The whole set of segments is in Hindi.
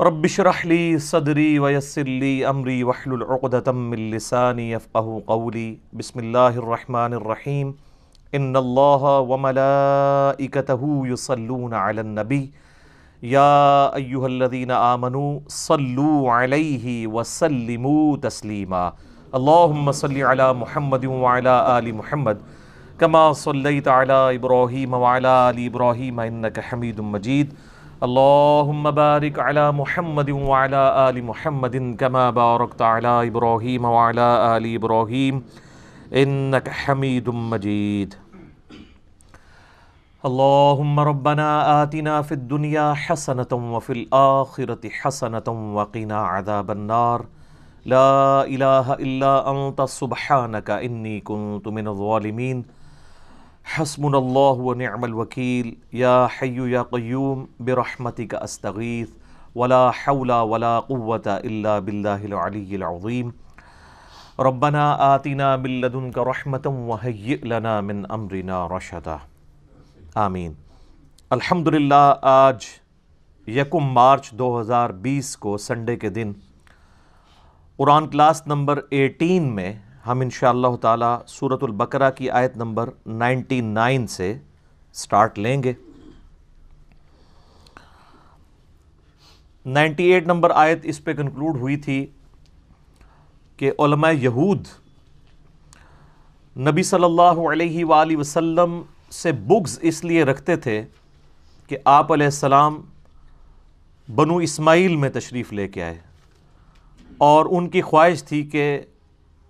रबिशरहली सदरी वयसरली अमरी वहलतमिलसानी अफ़ाह कौली बसमीम इन वमलाकतूसलून अलनबी या अयुहल्लिन आमनु सल्लू अलैहि वसल्लिमू तस्लीमा अल्लाहुम्म सल्लि अला मुहम्मद वाला आलि मुहम्मद कमा सल्लैत अला इब्राहीम वाला आलि इब्राहीम इन्नक हमीद मजीद اللهم بارك على محمد وعلى آل محمد كما باركت على إبراهيم وعلى آل إبراهيم إنك حميد مجيد اللهم ربنا آتنا في الدنيا حسنة وفي الآخرة حسنة وقنا عذاب النار لا إله إلا أنت سبحانك إني كنت من الظالمين يا حي يا या برحمتك استغيث क्यूम حول का قوه वला بالله वला العظيم ربنا آتنا من لدنك बिल्लदन का لنا من امرنا رشدا امين आमीन لله आज यकुम मार्च 2020 को संडे के दिन कुरान क्लास नंबर 18 में हम इन ताला सूरतुल बकरा की आयत नंबर 99 से स्टार्ट लेंगे 98 नंबर आयत इस पे कंक्लूड हुई थी कि यहूद नबी सल्लल्लाहु अलैहि वसल्लम से बुग्स इसलिए रखते थे कि आप सलाम बनु इस्माइल में तशरीफ़ लेके आए और उनकी ख्वाहिश थी कि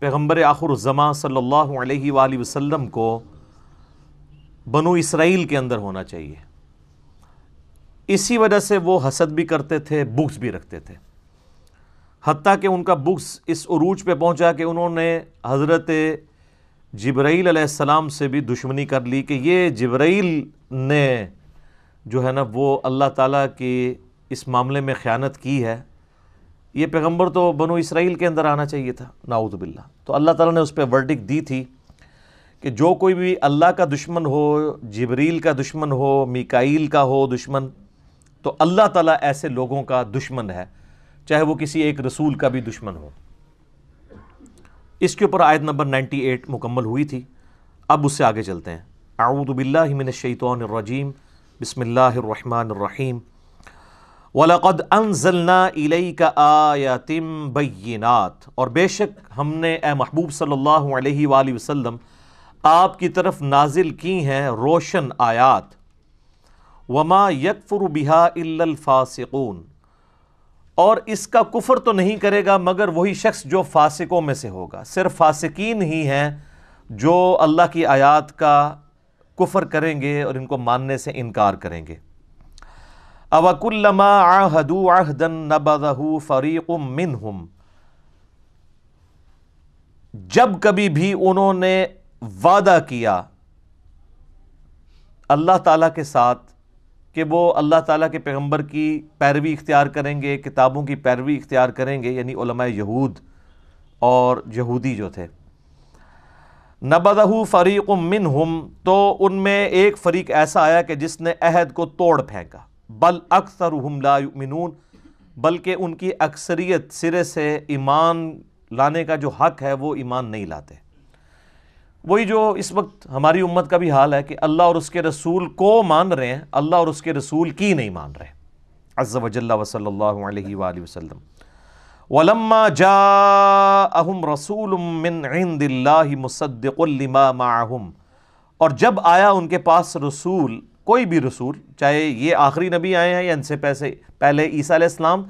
पैगम्बर ज़मा सल्ला वसम को बनो इसराइल के अंदर होना चाहिए इसी वजह से वो हसद भी करते थे बुक्स भी रखते थे हती कि उनका बुक्स इस अरूज पे पहुंचा कि उन्होंने हज़रत जब्राईल से भी दुश्मनी कर ली कि ये जब्राईल ने जो है ना वो अल्लाह ताला की इस मामले में ख़यानत की है ये पैगम्बर तो बनो इसराइल के अंदर आना चाहिए था नाउदबिल्ला तो अल्लाह ताला ने उस पर वर्डिक दी थी कि जो कोई भी अल्लाह का दुश्मन हो जबरील का दुश्मन हो मिकाइल का हो दुश्मन तो अल्लाह ताला ऐसे लोगों का दुश्मन है चाहे वो किसी एक रसूल का भी दुश्मन हो इसके ऊपर आयत नंबर 98 मुकम्मल हुई थी अब उससे आगे चलते हैं आऊदबिल्लिमिनशैतरजीम बसमिल्लर रहीम वलक़द अनजलना का आयातिम बैनात और बेशक हमने ए महबूब सल्लल्लाहु अलैहि वसल्लम आपकी तरफ नाजिल की हैं रोशन आयात वमा यकफर बिहा इल्लफ़ासिकून और इसका कुफर तो नहीं करेगा मगर वही शख्स जो फासिकों में से होगा सिर्फ फासिकीन ही हैं जो अल्लाह की आयात का कुफर करेंगे और इनको मानने से इनकार करेंगे अवकुल्लमा आहदू आहदन नबदहू फरीकुम मिनहुम जब कभी भी उन्होंने वादा किया अल्लाह ताला के साथ कि वो अल्लाह ताला के पैगंबर की पैरवी इख्तियार करेंगे किताबों की पैरवी इख्तियार करेंगे यानी यहूद और यहूदी जो थे नबदहू फ़रीक मिन हम तो उनमें एक फ़रीक ऐसा आया कि जिसने अहद को तोड़ फेंका बल अक्सर हमलामिन बल्कि उनकी अक्सरियत सिरे से ईमान लाने का जो हक है वो ईमान नहीं लाते वही जो इस वक्त हमारी उम्मत का भी हाल है कि अल्लाह और उसके रसूल को मान रहे हैं अल्लाह और उसके रसूल की नहीं मान रहे अज़ वजल्ला वसल्ला वसलम वलम्मा जा अहम रसूल मुसद्दिमा माहम और जब आया उनके पास रसूल कोई भी रसूल चाहे ये आखिरी नबी आए हैं या इनसे पैसे पहले ईसा आलाम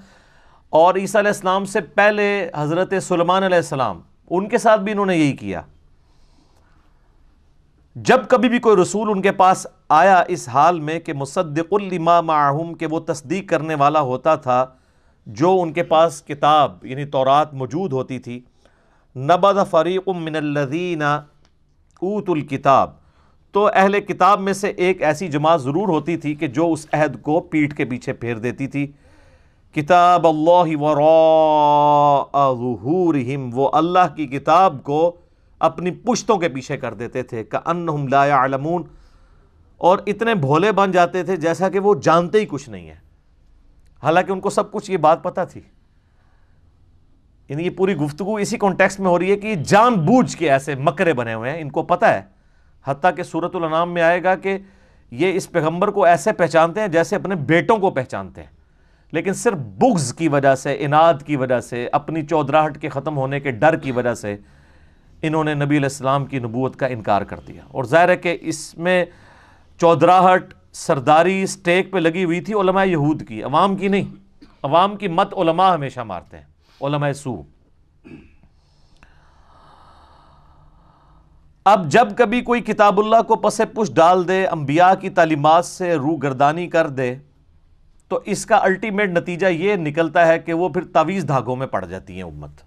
और ईसा से पहले हज़रत सलमान उनके साथ भी इन्होंने यही किया जब कभी भी कोई रसूल उनके पास आया इस हाल में कि मुसद्दिकुल्लिमा माहूम के वो तस्दीक करने वाला होता था जो उनके पास किताब यानी तौरात मौजूद होती थी नबद फ़रीक़ मिनल्लदीना ऊतुल किताब तो अहल किताब में से एक ऐसी जमात ज़रूर होती थी कि जो उस अहद को पीठ के पीछे फेर देती थी किताब अल्लाह हिम वो अल्लाह की किताब को अपनी पुश्तों के पीछे कर देते थे का अन और इतने भोले बन जाते थे जैसा कि वो जानते ही कुछ नहीं है हालांकि उनको सब कुछ ये बात पता थी यानी ये पूरी गुफ्तु इसी कॉन्टेक्स्ट में हो रही है कि जान जानबूझ के ऐसे मकरे बने हुए हैं इनको पता है हती कि सूरतुलनाम में आएगा कि ये इस पैगम्बर को ऐसे पहचानते हैं जैसे अपने बेटों को पहचानते हैं लेकिन सिर्फ बुग्ज़ की वजह से इनाद की वजह से अपनी चौधराहट के ख़त्म होने के डर की वजह से इन्होंने नबी इस्लाम की नबूत का इनकार कर दिया और ज़ाहिर है कि इसमें चौधराहट सरदारी स्टेक पे लगी हुई थी यहूद की अवाम की नहीं अवाम की मत हमेशा मारते हैं सू अब जब कभी कोई किताबुल्ला को पसे पुश डाल दे अम्बिया की तालीमत से रू गर्दानी कर दे तो इसका अल्टीमेट नतीजा ये निकलता है कि वो फिर तावीज़ धागों में पड़ जाती है उम्मत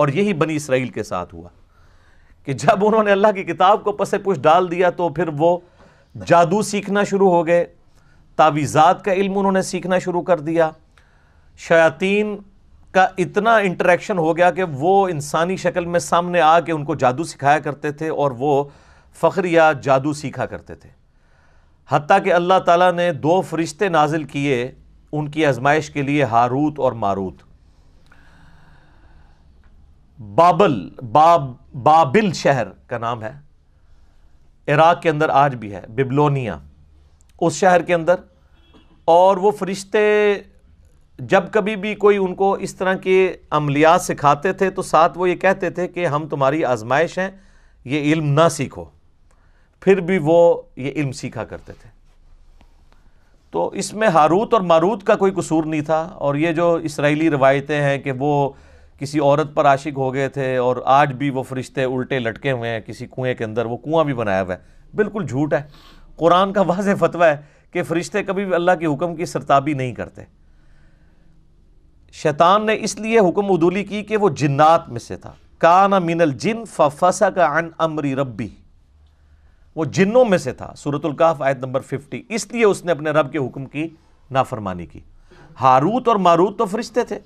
और यही बनी इसराइल के साथ हुआ कि जब उन्होंने अल्लाह की किताब को पसे पुश डाल दिया तो फिर वो जादू सीखना शुरू हो गए तावीज़ात का इल्म उन्होंने सीखना शुरू कर दिया शयातीन का इतना इंटरेक्शन हो गया कि वो इंसानी शक्ल में सामने आके उनको जादू सिखाया करते थे और वो फ़ख्र या जादू सीखा करते थे हती कि अल्लाह ताला ने दो फरिश्ते नाजिल किए उनकी आजमाइश के लिए हारूत और मारूत बाबल बाब बाबिल शहर का नाम है इराक़ के अंदर आज भी है बिबलोनिया उस शहर के अंदर और वो फरिश्ते जब कभी भी कोई उनको इस तरह के अमलियात सिखाते थे तो साथ वो ये कहते थे कि हम तुम्हारी आजमाइश हैं ये इल्म ना सीखो फिर भी वो ये इल्म सीखा करते थे तो इसमें हारूत और मारूत का कोई कसूर नहीं था और ये जो इसराइली रवायतें हैं कि वो किसी औरत पर आशिक हो गए थे और आज भी वो फरिश्ते उल्टे लटके हुए हैं किसी कुएं के अंदर वो कुआं भी बनाया हुआ है बिल्कुल झूठ है कुरान का वाज फतवा है कि फ़रिश्ते कभी भी अल्लाह के हुक्म की सरताबी नहीं करते शैतान ने इसलिए हुक्म उदूली की कि वो जिन्नात में से था काना मिनल जिन फसा का अन अमरी रब्बी वो जिन्नों में से था सूरतुल्काफ आयत नंबर फिफ्टी इसलिए उसने अपने रब के हुक्म की नाफरमानी की हारूत और मारूत तो फरिश्ते थे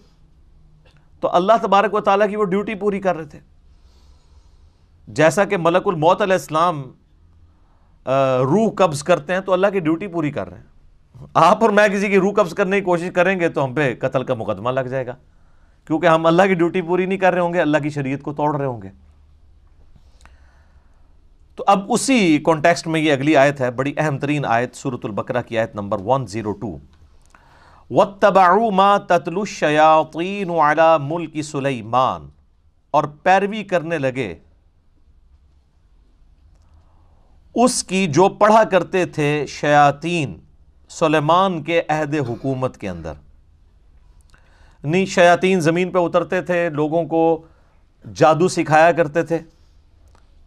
तो अल्लाह तबारक व ताली की वो ड्यूटी पूरी कर रहे थे जैसा कि मलकुल मौत अलैहिस्सलाम रूह कब्ज़ करते हैं तो अल्लाह की ड्यूटी पूरी कर रहे हैं आप और मैं किसी की रूह कब्ज करने की कोशिश करेंगे तो हम पे कत्ल का मुकदमा लग जाएगा क्योंकि हम अल्लाह की ड्यूटी पूरी नहीं कर रहे होंगे अल्लाह की शरीयत को तोड़ रहे होंगे तो अब उसी कॉन्टेक्स्ट में ये अगली आयत है बड़ी अहम तरीन आयत सूरतुल्बकरा की आयत number one zero oh two व तबाऊ माँ तत्लुशयातीन आला मुल्क सुलेमान और पैरवी करने लगे उसकी जो पढ़ा करते थे शयातीन सलेमान के अहद हुकूमत के अंदर नी शयातीन ज़मीन पर उतरते थे लोगों को जादू सिखाया करते थे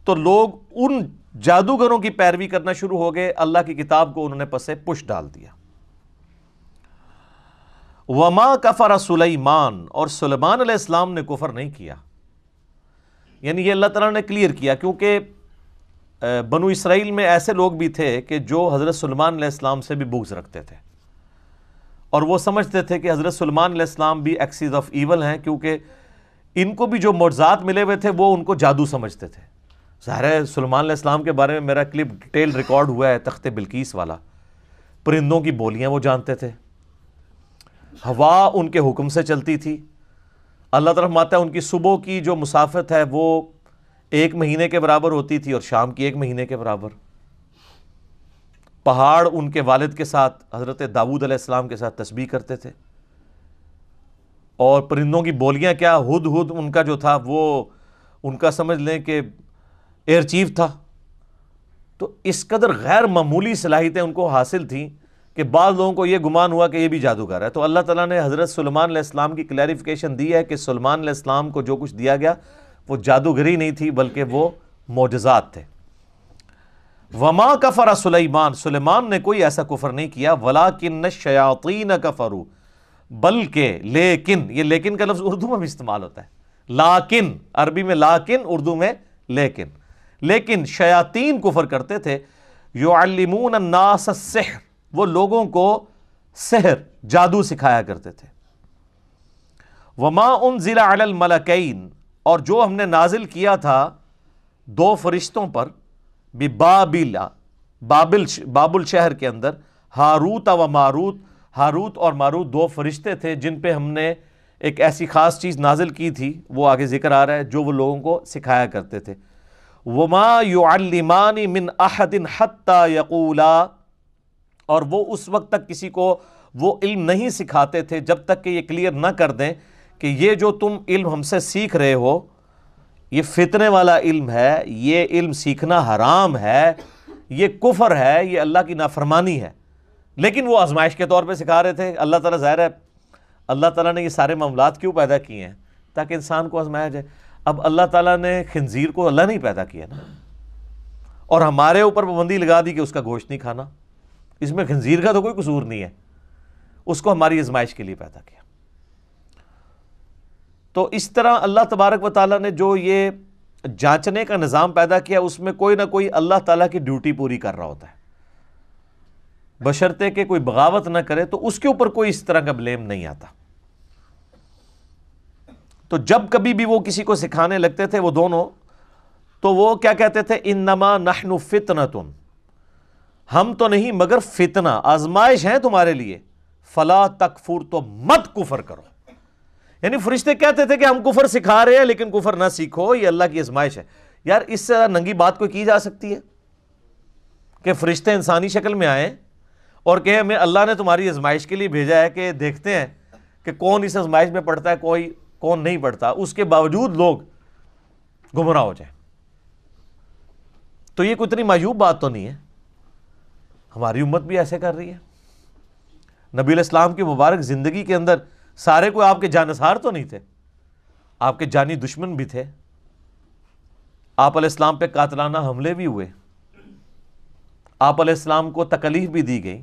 तो लोग उन जादूगरों की पैरवी करना शुरू हो गए अल्लाह की किताब को उन्होंने पसे पुश डाल दिया वमा कफर सुलेमान और सलेमान ने कुफ़र नहीं किया यानी ये अल्लाह तला ने क्लियर किया क्योंकि बनु इसराइल में ऐसे लोग भी थे कि जो हज़रत सलमान इस्लाम से भी बुग्ज़ रखते थे और वो समझते थे कि हज़रत सलमान इस्लाम भी एक्सीज ऑफ ईवल हैं क्योंकि इनको भी जो मोजात मिले हुए थे वो उनको जादू समझते थे ज़ाहिर सलमान इस्लाम के बारे में मेरा क्लिप डिटेल रिकॉर्ड हुआ है तख्त बिल्किस वाला परिंदों की बोलियाँ वो जानते थे हवा उनके हुक्म से चलती थी अल्लाह तरफ माता उनकी सुबह की जो मुसाफत है वो एक महीने के बराबर होती थी और शाम की एक महीने के बराबर पहाड़ उनके वालिद के साथ हज़रत दाऊद अलैहिस्सलाम के साथ तस्बी करते थे और परिंदों की बोलियां क्या हुद हुद उनका जो था वो उनका समझ लें कि एयर चीफ था तो इस कदर गैर मामूली सलाहितें उनको हासिल थी कि बाद लोगों को ये गुमान हुआ कि ये भी जादूगर है तो अल्लाह ताला ने हज़रत सलमान इस्लाम की क्लैरिफिकेशन दी है कि सलमान इस्लाम को जो कुछ दिया गया वो जादूगरी नहीं थी बल्कि वो मोजात थे वमा कफरा सुलेमान सुलेमान ने कोई ऐसा कुफर नहीं किया वला किन शयातीन कफरू बल्कि लेकिन ये लेकिन का लफ्ज़ उर्दू में भी इस्तेमाल होता है लाकिन अरबी में लाकिन उर्दू में लेकिन लेकिन शयातीन कुफर करते थे योमून नास सहर वो लोगों को सहर जादू सिखाया करते थे वमा उन ज़िला अलमलकैन और जो हमने नाजिल किया था दो फरिश्तों पर भी बाबिला बाबिल बाबुल शहर के अंदर हारूत व मारूत हारूत और मारूत दो फरिश्ते थे जिन पे हमने एक ऐसी ख़ास चीज़ नाजिल की थी वो आगे ज़िक्र आ रहा है जो वो लोगों को सिखाया करते थे वमा मिन अहदिन हत्ता यकूला और वो उस वक्त तक किसी को वो इल्म नहीं सिखाते थे जब तक कि ये क्लियर ना कर दें कि ये जो तुम इल्म हमसे सीख रहे हो ये फितने वाला इल्म है ये इल्म सीखना हराम है ये कुफर है ये अल्लाह की नाफरमानी है लेकिन वो आजमाइश के तौर पे सिखा रहे थे अल्लाह ताला ज़ाहिर है अल्लाह ताला ने ये सारे मामलात क्यों पैदा किए हैं ताकि इंसान को आजमाया जाए अब अल्लाह ताला ने खंजीर को अल्लाह नहीं पैदा किया ना और हमारे ऊपर पाबंदी लगा दी कि उसका गोश्त नहीं खाना इसमें खंजीर का तो कोई कसूर नहीं है उसको हमारी आजमाइश के लिए पैदा किया तो इस तरह अल्लाह तबारक व ताली ने जो ये जांचने का निज़ाम पैदा किया उसमें कोई ना कोई अल्लाह ताला की ड्यूटी पूरी कर रहा होता है बशर्ते के कोई बगावत ना करे तो उसके ऊपर कोई इस तरह का ब्लेम नहीं आता तो जब कभी भी वो किसी को सिखाने लगते थे वो दोनों तो वो क्या कहते थे इन नमा नहनु फितना तुम हम तो नहीं मगर फितना आजमाइश है तुम्हारे लिए फला तकफूर तो मत कुफर करो यानी फरिश्ते कहते थे कि हम कुफर सिखा रहे हैं लेकिन कुफर ना सीखो ये अल्लाह की आजमाइश है यार इससे ज़्यादा नंगी बात कोई की जा सकती है कि फरिश्ते इंसानी शक्ल में आए और कहे हमें अल्लाह ने तुम्हारी आजमाइश के लिए भेजा है कि देखते हैं कि कौन इस आजमाइश में पढ़ता है कोई कौन नहीं पढ़ता उसके बावजूद लोग गुमराह हो जाए तो ये कोई इतनी मायूब बात तो नहीं है हमारी उम्मत भी ऐसे कर रही है नबी इस्लाम की मुबारक ज़िंदगी के अंदर सारे कोई आपके जानसार तो नहीं थे आपके जानी दुश्मन भी थे आप इस्लाम पे कातलाना हमले भी हुए आप इस्लाम को तकलीफ भी दी गई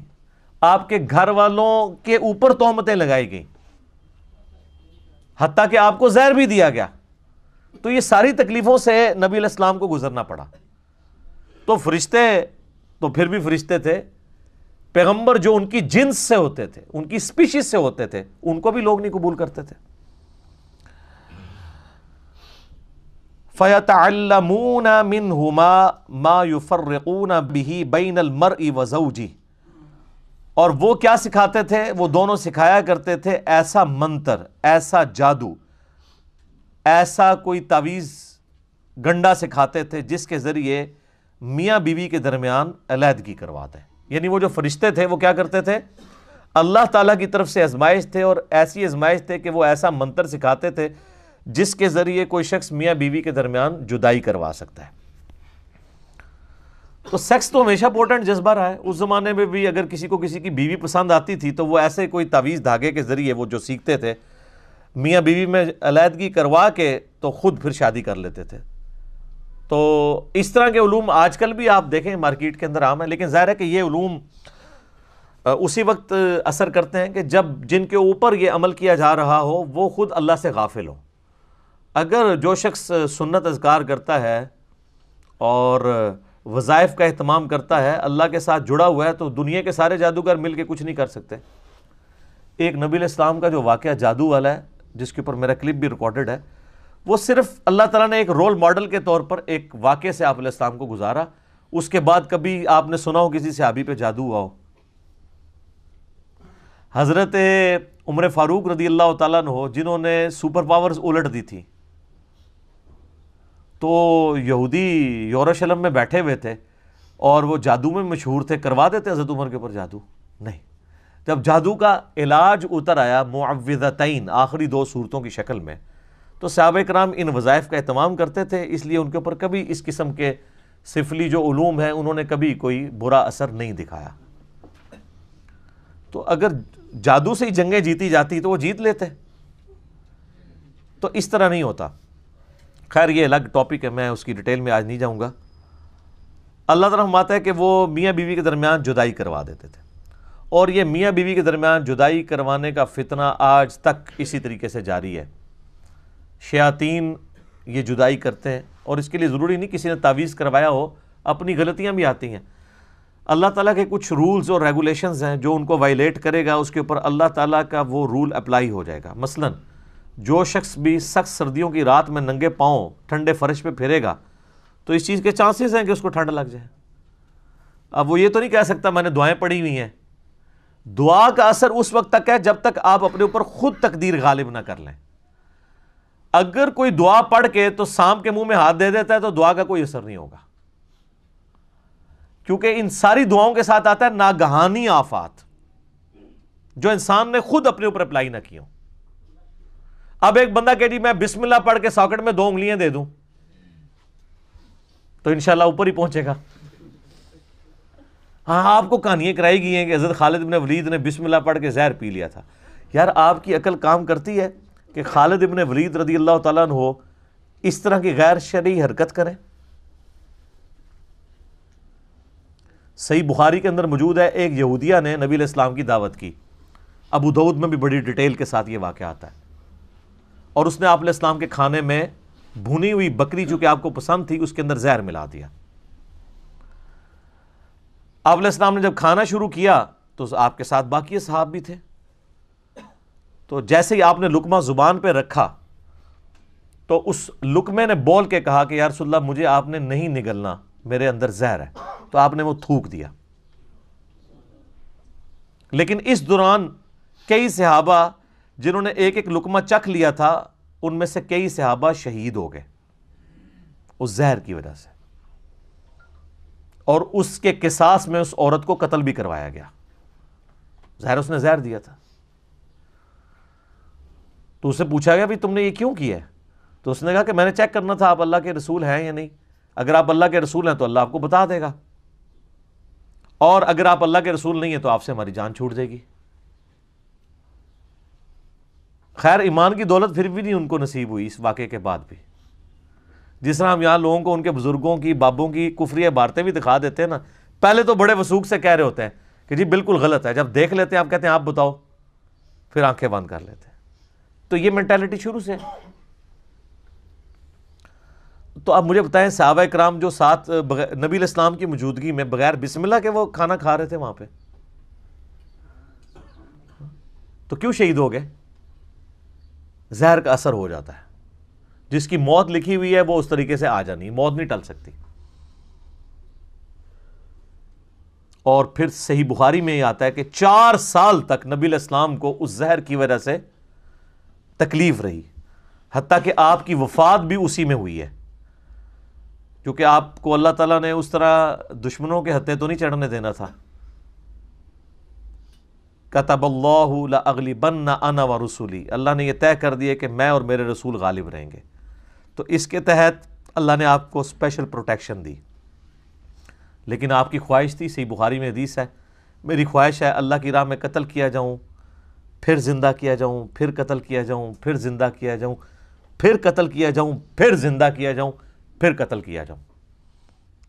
आपके घर वालों के ऊपर तोहमतें लगाई गई हती कि आपको जहर भी दिया गया तो ये सारी तकलीफ़ों से नबी इस्लाम को गुजरना पड़ा तो फरिश्ते तो फिर भी फरिश्ते थे पैगंबर जो उनकी जिन्स से होते थे उनकी स्पीशीज से होते थे उनको भी लोग नहीं कबूल करते थे फ़यतमून मिन हुमा मा युफ़र्रकून बिही बैन मर वजूजी और वो क्या सिखाते थे वो दोनों सिखाया करते थे ऐसा मंत्र ऐसा जादू ऐसा कोई तावीज़ गंडा सिखाते थे जिसके ज़रिए मियाँ बीवी के दरमियान अलहदगी करवाते हैं यानी वो जो फरिश्ते थे वो क्या करते थे अल्लाह ताला की तरफ से आजमाइश थे और ऐसी आजमाइश थे कि वो ऐसा मंत्र सिखाते थे जिसके ज़रिए कोई शख्स मियाँ बीवी के दरमियान जुदाई करवा सकता है तो सेक्स तो हमेशा इंपॉर्टेंट जज्बा रहा है उस ज़माने में भी अगर किसी को किसी की बीवी पसंद आती थी तो वो ऐसे कोई तावीज़ धागे के ज़रिए वो जो सीखते थे मियाँ बीवी में अलीहदगी करवा के तो ख़ुद फिर शादी कर लेते थे तो इस तरह के ूम आजकल भी आप देखें मार्केट के अंदर आम है लेकिन ज़ाहिर है कि ये ूम उसी वक्त असर करते हैं कि जब जिनके ऊपर ये अमल किया जा रहा हो वो ख़ुद अल्लाह से गाफिल हो अगर जो शख्स सुन्नत अजगार करता है और वज़ाइफ का अहतमाम करता है अल्लाह के साथ जुड़ा हुआ है तो दुनिया के सारे जादूगर मिल के कुछ नहीं कर सकते एक नबी इस्लाम का जो वाक़ जादू वाला है जिसके ऊपर मेरा क्लिप भी रिकॉर्डेड है वो सिर्फ अल्लाह ताला ने एक रोल मॉडल के तौर पर एक वाक़े से आप इस्लाम को गुजारा उसके बाद कभी आपने सुना हो किसी सहाबी पे जादू हुआ हो हज़रत उम्र फ़ारूक रदी अल्लाह हो जिन्होंने सुपर पावर्स उलट दी थी तो यहूदी यरूशलेम में बैठे हुए थे और वो जादू में मशहूर थे करवा देते हज़रत उम्र के ऊपर जादू नहीं जब जादू का इलाज उतर आया मुआवज़तैन आखिरी दो सूरतों की शक्ल में तो सहाब कराम इन वज़ाइफ का अहतमाम करते थे इसलिए उनके ऊपर कभी इस किस्म के सिफली जो ूम हैं उन्होंने कभी कोई बुरा असर नहीं दिखाया तो अगर जादू से ही जंगें जीती जाती तो वो जीत लेते तो इस तरह नहीं होता खैर ये अलग टॉपिक है मैं उसकी डिटेल में आज नहीं जाऊँगा अल्लाह तरह बात है कि वो मियाँ बीवी के दरमियान जुदाई करवा देते थे और ये मियाँ बीवी के दरमियान जुदाई करवाने का फितना आज तक इसी तरीके से जारी है शयातीन ये जुदाई करते हैं और इसके लिए ज़रूरी नहीं किसी ने तावीज़ करवाया हो अपनी गलतियाँ भी आती हैं अल्लाह ताला के कुछ रूल्स और रेगुलेशंस हैं जो उनको वायलेट करेगा उसके ऊपर अल्लाह ताला का वो रूल अप्लाई हो जाएगा मसलन जो शख्स भी सख्त सर्दियों की रात में नंगे पाँव ठंडे फर्श पे फिरेगा तो इस चीज़ के चांसेस हैं कि उसको ठंड लग जाए अब वो ये तो नहीं कह सकता मैंने दुआएं पड़ी हुई हैं दुआ का असर उस वक्त तक है जब तक आप अपने ऊपर खुद तकदीर गालिब ना कर लें अगर कोई दुआ पढ़ के तो सांप के मुंह में हाथ दे देता है तो दुआ का कोई असर नहीं होगा क्योंकि इन सारी दुआओं के साथ आता है नागहानी आफात जो इंसान ने खुद अपने ऊपर अप्लाई ना किया अब एक बंदा कह जी मैं बिस्मिल्लाह पढ़ के सॉकेट में दो उंगलियां दे दूं तो इनशाला ऊपर ही पहुंचेगा हाँ आपको कहानियां कराई गई हैं कि हजरत खालिद ने वलीद ने बिस्मिल्लाह पढ़ के जहर पी लिया था यार आपकी अकल काम करती है कि खालिद इबन वलीद रदी अल्लाह तन इस तरह की गैर शरी हरकत करें सही बुखारी के अंदर मौजूद है एक यहूदिया ने नबी इस्लाम की दावत की अबू दाऊद में भी बड़ी डिटेल के साथ ये वाक़ आता है और उसने आप इस्लाम के खाने में भुनी हुई बकरी जो कि आपको पसंद थी उसके अंदर जहर मिला दिया आप ने जब खाना शुरू किया तो आपके साथ बाकी साहब भी थे तो जैसे ही आपने लुकमा ज़ुबान पे रखा तो उस लुकमे ने बोल के कहा कि यार सुल्ला मुझे आपने नहीं निगलना मेरे अंदर जहर है तो आपने वो थूक दिया लेकिन इस दौरान कई सहाबा जिन्होंने एक एक लुकमा चख लिया था उनमें से कई सहाबा शहीद हो गए उस जहर की वजह से और उसके किसास में उस औरत को कत्ल भी करवाया गया जहर उसने जहर दिया था तो उससे पूछा गया भाई तुमने ये क्यों किया है तो उसने कहा कि मैंने चेक करना था आप अल्लाह के रसूल हैं या नहीं अगर आप अल्लाह के रसूल हैं तो अल्लाह आपको बता देगा और अगर आप अल्लाह के रसूल नहीं है तो आपसे हमारी जान छूट जाएगी खैर ईमान की दौलत फिर भी नहीं उनको नसीब हुई इस वाक्य के बाद भी जिस तरह हम यहाँ लोगों को उनके बुज़ुर्गों की बाबों की कुफरी इबारतें भी दिखा देते हैं ना पहले तो बड़े वसूख से कह रहे होते हैं कि जी बिल्कुल गलत है जब देख लेते हैं आप कहते हैं आप बताओ फिर आंखें बंद कर लेते हैं तो ये मैंटेलिटी शुरू से तो आप मुझे बताएं सहाबा कराम जो सात नबी इस्लाम की मौजूदगी में बगैर बिस्मिल्लाह के वो खाना खा रहे थे वहां पे तो क्यों शहीद हो गए जहर का असर हो जाता है जिसकी मौत लिखी हुई है वो उस तरीके से आ जानी मौत नहीं टल सकती और फिर सही बुखारी में ही आता है कि चार साल तक नबी इस्लाम को उस जहर की वजह से तकलीफ़ रही हती कि आपकी वफात भी उसी में हुई है क्योंकि आपको अल्लाह ताला ने उस तरह दुश्मनों के हत्ते तो नहीं चढ़ने देना था अगली बन न अना व रसूली अल्लाह ने यह तय कर दिया कि मैं और मेरे रसूल गालिब रहेंगे तो इसके तहत अल्लाह ने आपको स्पेशल प्रोटेक्शन दी लेकिन आपकी ख्वाहिश थी सही बुखारी में हदीस है मेरी ख्वाहिश है अल्लाह की राह में कत्ल किया जाऊँ फिर ज़िंदा किया जाऊँ फिर कत्ल किया जाऊँ फिर ज़िंदा किया जाऊँ फिर कत्ल किया जाऊँ फिर ज़िंदा किया जाऊँ फिर कत्ल किया जाऊँ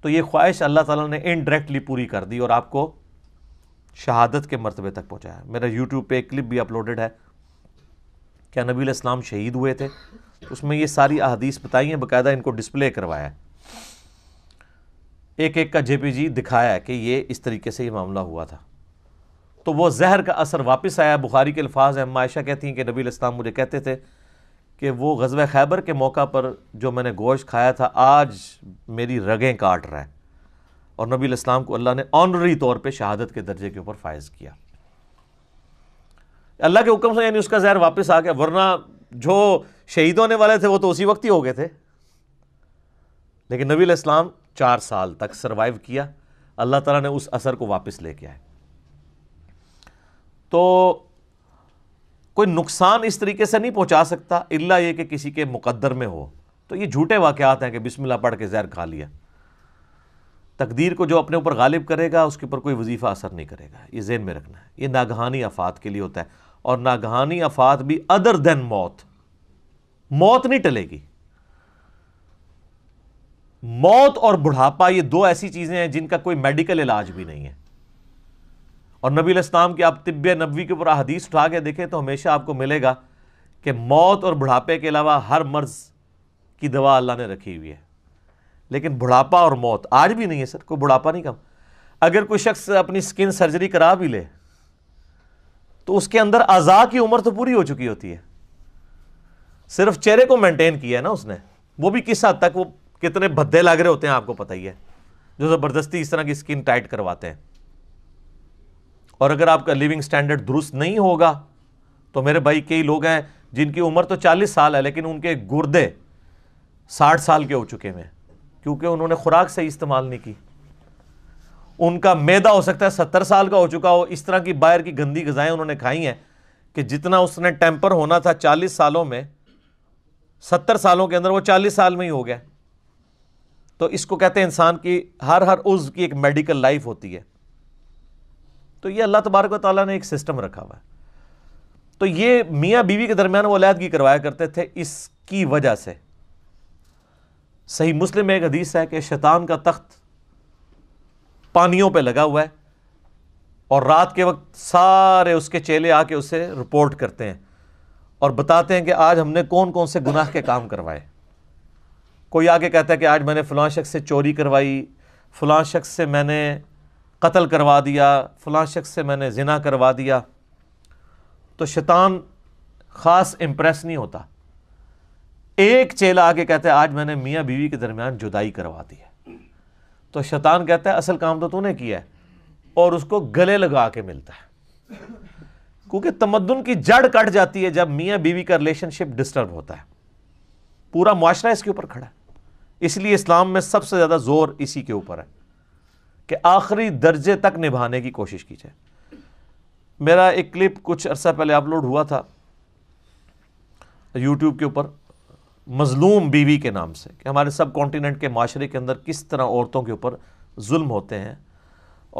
तो ये ख्वाहिश अल्लाह ताला ने इनडायरेक्टली पूरी कर दी और आपको शहादत के मरतबे तक पहुँचाया मेरा यूट्यूब पे एक क्लिप भी अपलोडेड है क्या नबी इस्लाम शहीद हुए थे उसमें ये सारी अहदीस बताई हैं बाकायदा इनको डिस्प्ले करवाया एक एक का जी दिखाया है कि ये इस तरीके से ये मामला हुआ था तो वो जहर का असर वापस आया बुखारी के अल्फाज हैं मायशा कहती हैं कि नबी इस्लाम मुझे कहते थे कि वो गजब खैबर के मौका पर जो मैंने गोश्त खाया था आज मेरी रगें काट रहा है और नबी इस्लाम को अल्लाह ने ऑनरी तौर पर शहादत के दर्जे के ऊपर फायज़ किया अल्लाह के हुक्म से यानी उसका जहर वापस आ गया वरना जो शहीद होने वाले थे वो तो उसी वक्त ही हो गए थे लेकिन नबी इस्लाम चार साल तक सर्वाइव किया अल्लाह तला ने उस असर को वापस लेके आए तो कोई नुकसान इस तरीके से नहीं पहुंचा सकता इल्ला ये कि किसी के मुकद्दर में हो तो ये झूठे वाक़ात हैं कि बिस्मिल्लाह पढ़ के जहर खा लिया तकदीर को जो अपने ऊपर गालिब करेगा उसके ऊपर कोई वजीफ़ा असर नहीं करेगा ये जेन में रखना है ये नागहानी आफात के लिए होता है और नागहानी आफात भी अदर देन मौत मौत नहीं टलेगी मौत और बुढ़ापा ये दो ऐसी चीज़ें हैं जिनका कोई मेडिकल इलाज भी नहीं है और नबी इस्लाम की आप तिब्य नबी के पूरा हदीस उठा के देखें तो हमेशा आपको मिलेगा कि मौत और बुढ़ापे के अलावा हर मर्ज़ की दवा अल्लाह ने रखी हुई है लेकिन बुढ़ापा और मौत आज भी नहीं है सर कोई बुढ़ापा नहीं कम अगर कोई शख्स अपनी स्किन सर्जरी करा भी ले तो उसके अंदर अज़ा की उम्र तो पूरी हो चुकी होती है सिर्फ चेहरे को मेंटेन किया है ना उसने वो भी किस हद तक वो कितने भद्दे लग रहे होते हैं आपको पता ही है जो ज़बरदस्ती इस तरह की स्किन टाइट करवाते हैं और अगर आपका लिविंग स्टैंडर्ड दुरुस्त नहीं होगा तो मेरे भाई कई लोग हैं जिनकी उम्र तो 40 साल है लेकिन उनके गुर्दे 60 साल के हो चुके हैं क्योंकि उन्होंने खुराक सही इस्तेमाल नहीं की उनका मैदा हो सकता है सत्तर साल का हो चुका हो इस तरह की बाहर की गंदी गजाएं उन्होंने खाई हैं कि जितना उसने टेम्पर होना था चालीस सालों में सत्तर सालों के अंदर वो चालीस साल में ही हो गया तो इसको कहते हैं इंसान की हर हर उज की एक मेडिकल लाइफ होती है तो ये अल्लाह तबारक ताली ने एक सिस्टम रखा हुआ है तो ये मियाँ बीवी के दरमियान वो अलीहदगी करवाया करते थे इसकी वजह से सही मुस्लिम में एक हदीस है कि शैतान का तख्त पानियों पे लगा हुआ है और रात के वक्त सारे उसके चेले आके उसे रिपोर्ट करते हैं और बताते हैं कि आज हमने कौन कौन से गुनाह के काम करवाए कोई आके कहता है कि आज मैंने फ़लाँ शख्स से चोरी करवाई फलां शख्स से मैंने कत्ल करवा दिया फ़लाँ शख्स से मैंने ज़िना करवा दिया तो शैतान ख़ास इम्प्रेस नहीं होता एक चेला आके कहते हैं आज मैंने मियाँ बीवी के दरमियान जुदाई करवा दी है तो शैतान कहता है असल काम तो तूने किया है और उसको गले लगा के मिलता है क्योंकि तमद्दन की जड़ कट जाती है जब मियाँ बीवी का रिलेशनशिप डिस्टर्ब होता है पूरा माशरा इसके ऊपर खड़ा है इसलिए इस्लाम में सबसे ज़्यादा ज़ोर इसी के ऊपर है कि आखिरी दर्जे तक निभाने की कोशिश की जाए मेरा एक क्लिप कुछ अर्सा पहले अपलोड हुआ था यूट्यूब के ऊपर मजलूम बीवी के नाम से कि हमारे सब कॉन्टीनेंट के माशरे के अंदर किस तरह औरतों के ऊपर जुल्म होते हैं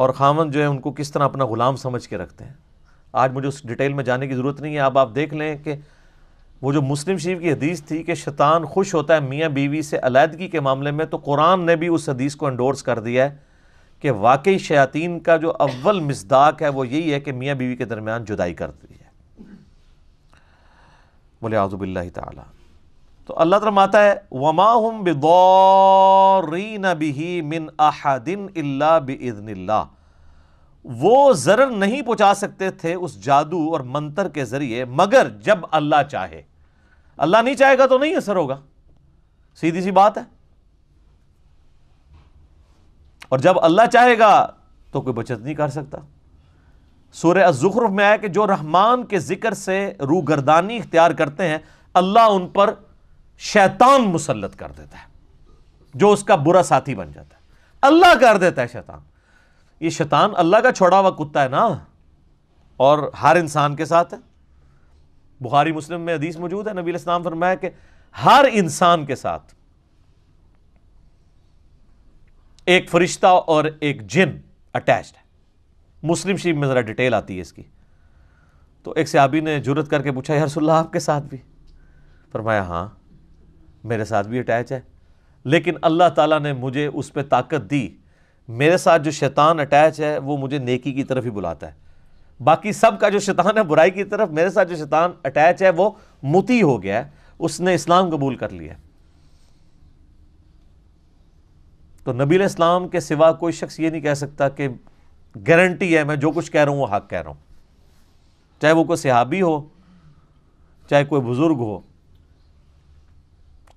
और खामन जो है उनको किस तरह अपना ग़ुलाम समझ के रखते हैं आज मुझे उस डिटेल में जाने की ज़रूरत नहीं है अब आप देख लें कि वो जो मुस्लिम शरीफ की हदीस थी कि शैतान खुश होता है मियाँ बीवी से अलीदगी के मामले में तो कुरान ने भी उस हदीस को एंडोर्स कर दिया है कि वाकई शयातीन का जो अव्वल मजदाक है वो यही है कि मियाँ बीवी के दरमियान जुदाई कर दी है बोले आजुबिल्ल त तो अल्लाह तरम है वमा हम बेदौरीन बिही मिन अहादिन अल्ला बिदनिल्ला वो ज़र नहीं पहुँचा सकते थे उस जादू और मंतर के ज़रिए मगर जब अल्लाह चाहे अल्लाह नहीं चाहेगा तो नहीं असर होगा सीधी सी बात है और जब अल्लाह चाहेगा तो कोई बचत नहीं कर सकता सूर्य अजुखरफ में आया कि जो रहमान के जिक्र से गर्दानी इख्तियार करते हैं अल्लाह उन पर शैतान मुसलत कर देता है जो उसका बुरा साथी बन जाता है अल्लाह कर देता है शैतान ये शैतान अल्लाह का छोड़ा हुआ कुत्ता है ना और हर इंसान के साथ है बुखारी मुस्लिम में हदीस मौजूद है नबी इस्लाम फरमाया कि हर इंसान के साथ एक फरिश्ता और एक जिन अटैच्ड है मुस्लिम शरीफ में ज़रा डिटेल आती है इसकी तो एक सियाबी ने जरूरत करके पूछा यार सुल्ला आपके साथ भी फरमाया हाँ मेरे साथ भी अटैच है लेकिन अल्लाह ताला ने मुझे उस पर ताकत दी मेरे साथ जो शैतान अटैच है वो मुझे नेकी की तरफ ही बुलाता है बाकी सब का जो शैतान है बुराई की तरफ मेरे साथ जो शैतान अटैच है वो मुती हो गया है उसने इस्लाम कबूल कर लिया है तो नबी इस्लाम के सिवा कोई शख्स ये नहीं कह सकता कि गारंटी है मैं जो कुछ कह रहा हूँ वो हक कह रहा हूँ चाहे वो कोई सिहाबी हो चाहे कोई बुज़ुर्ग हो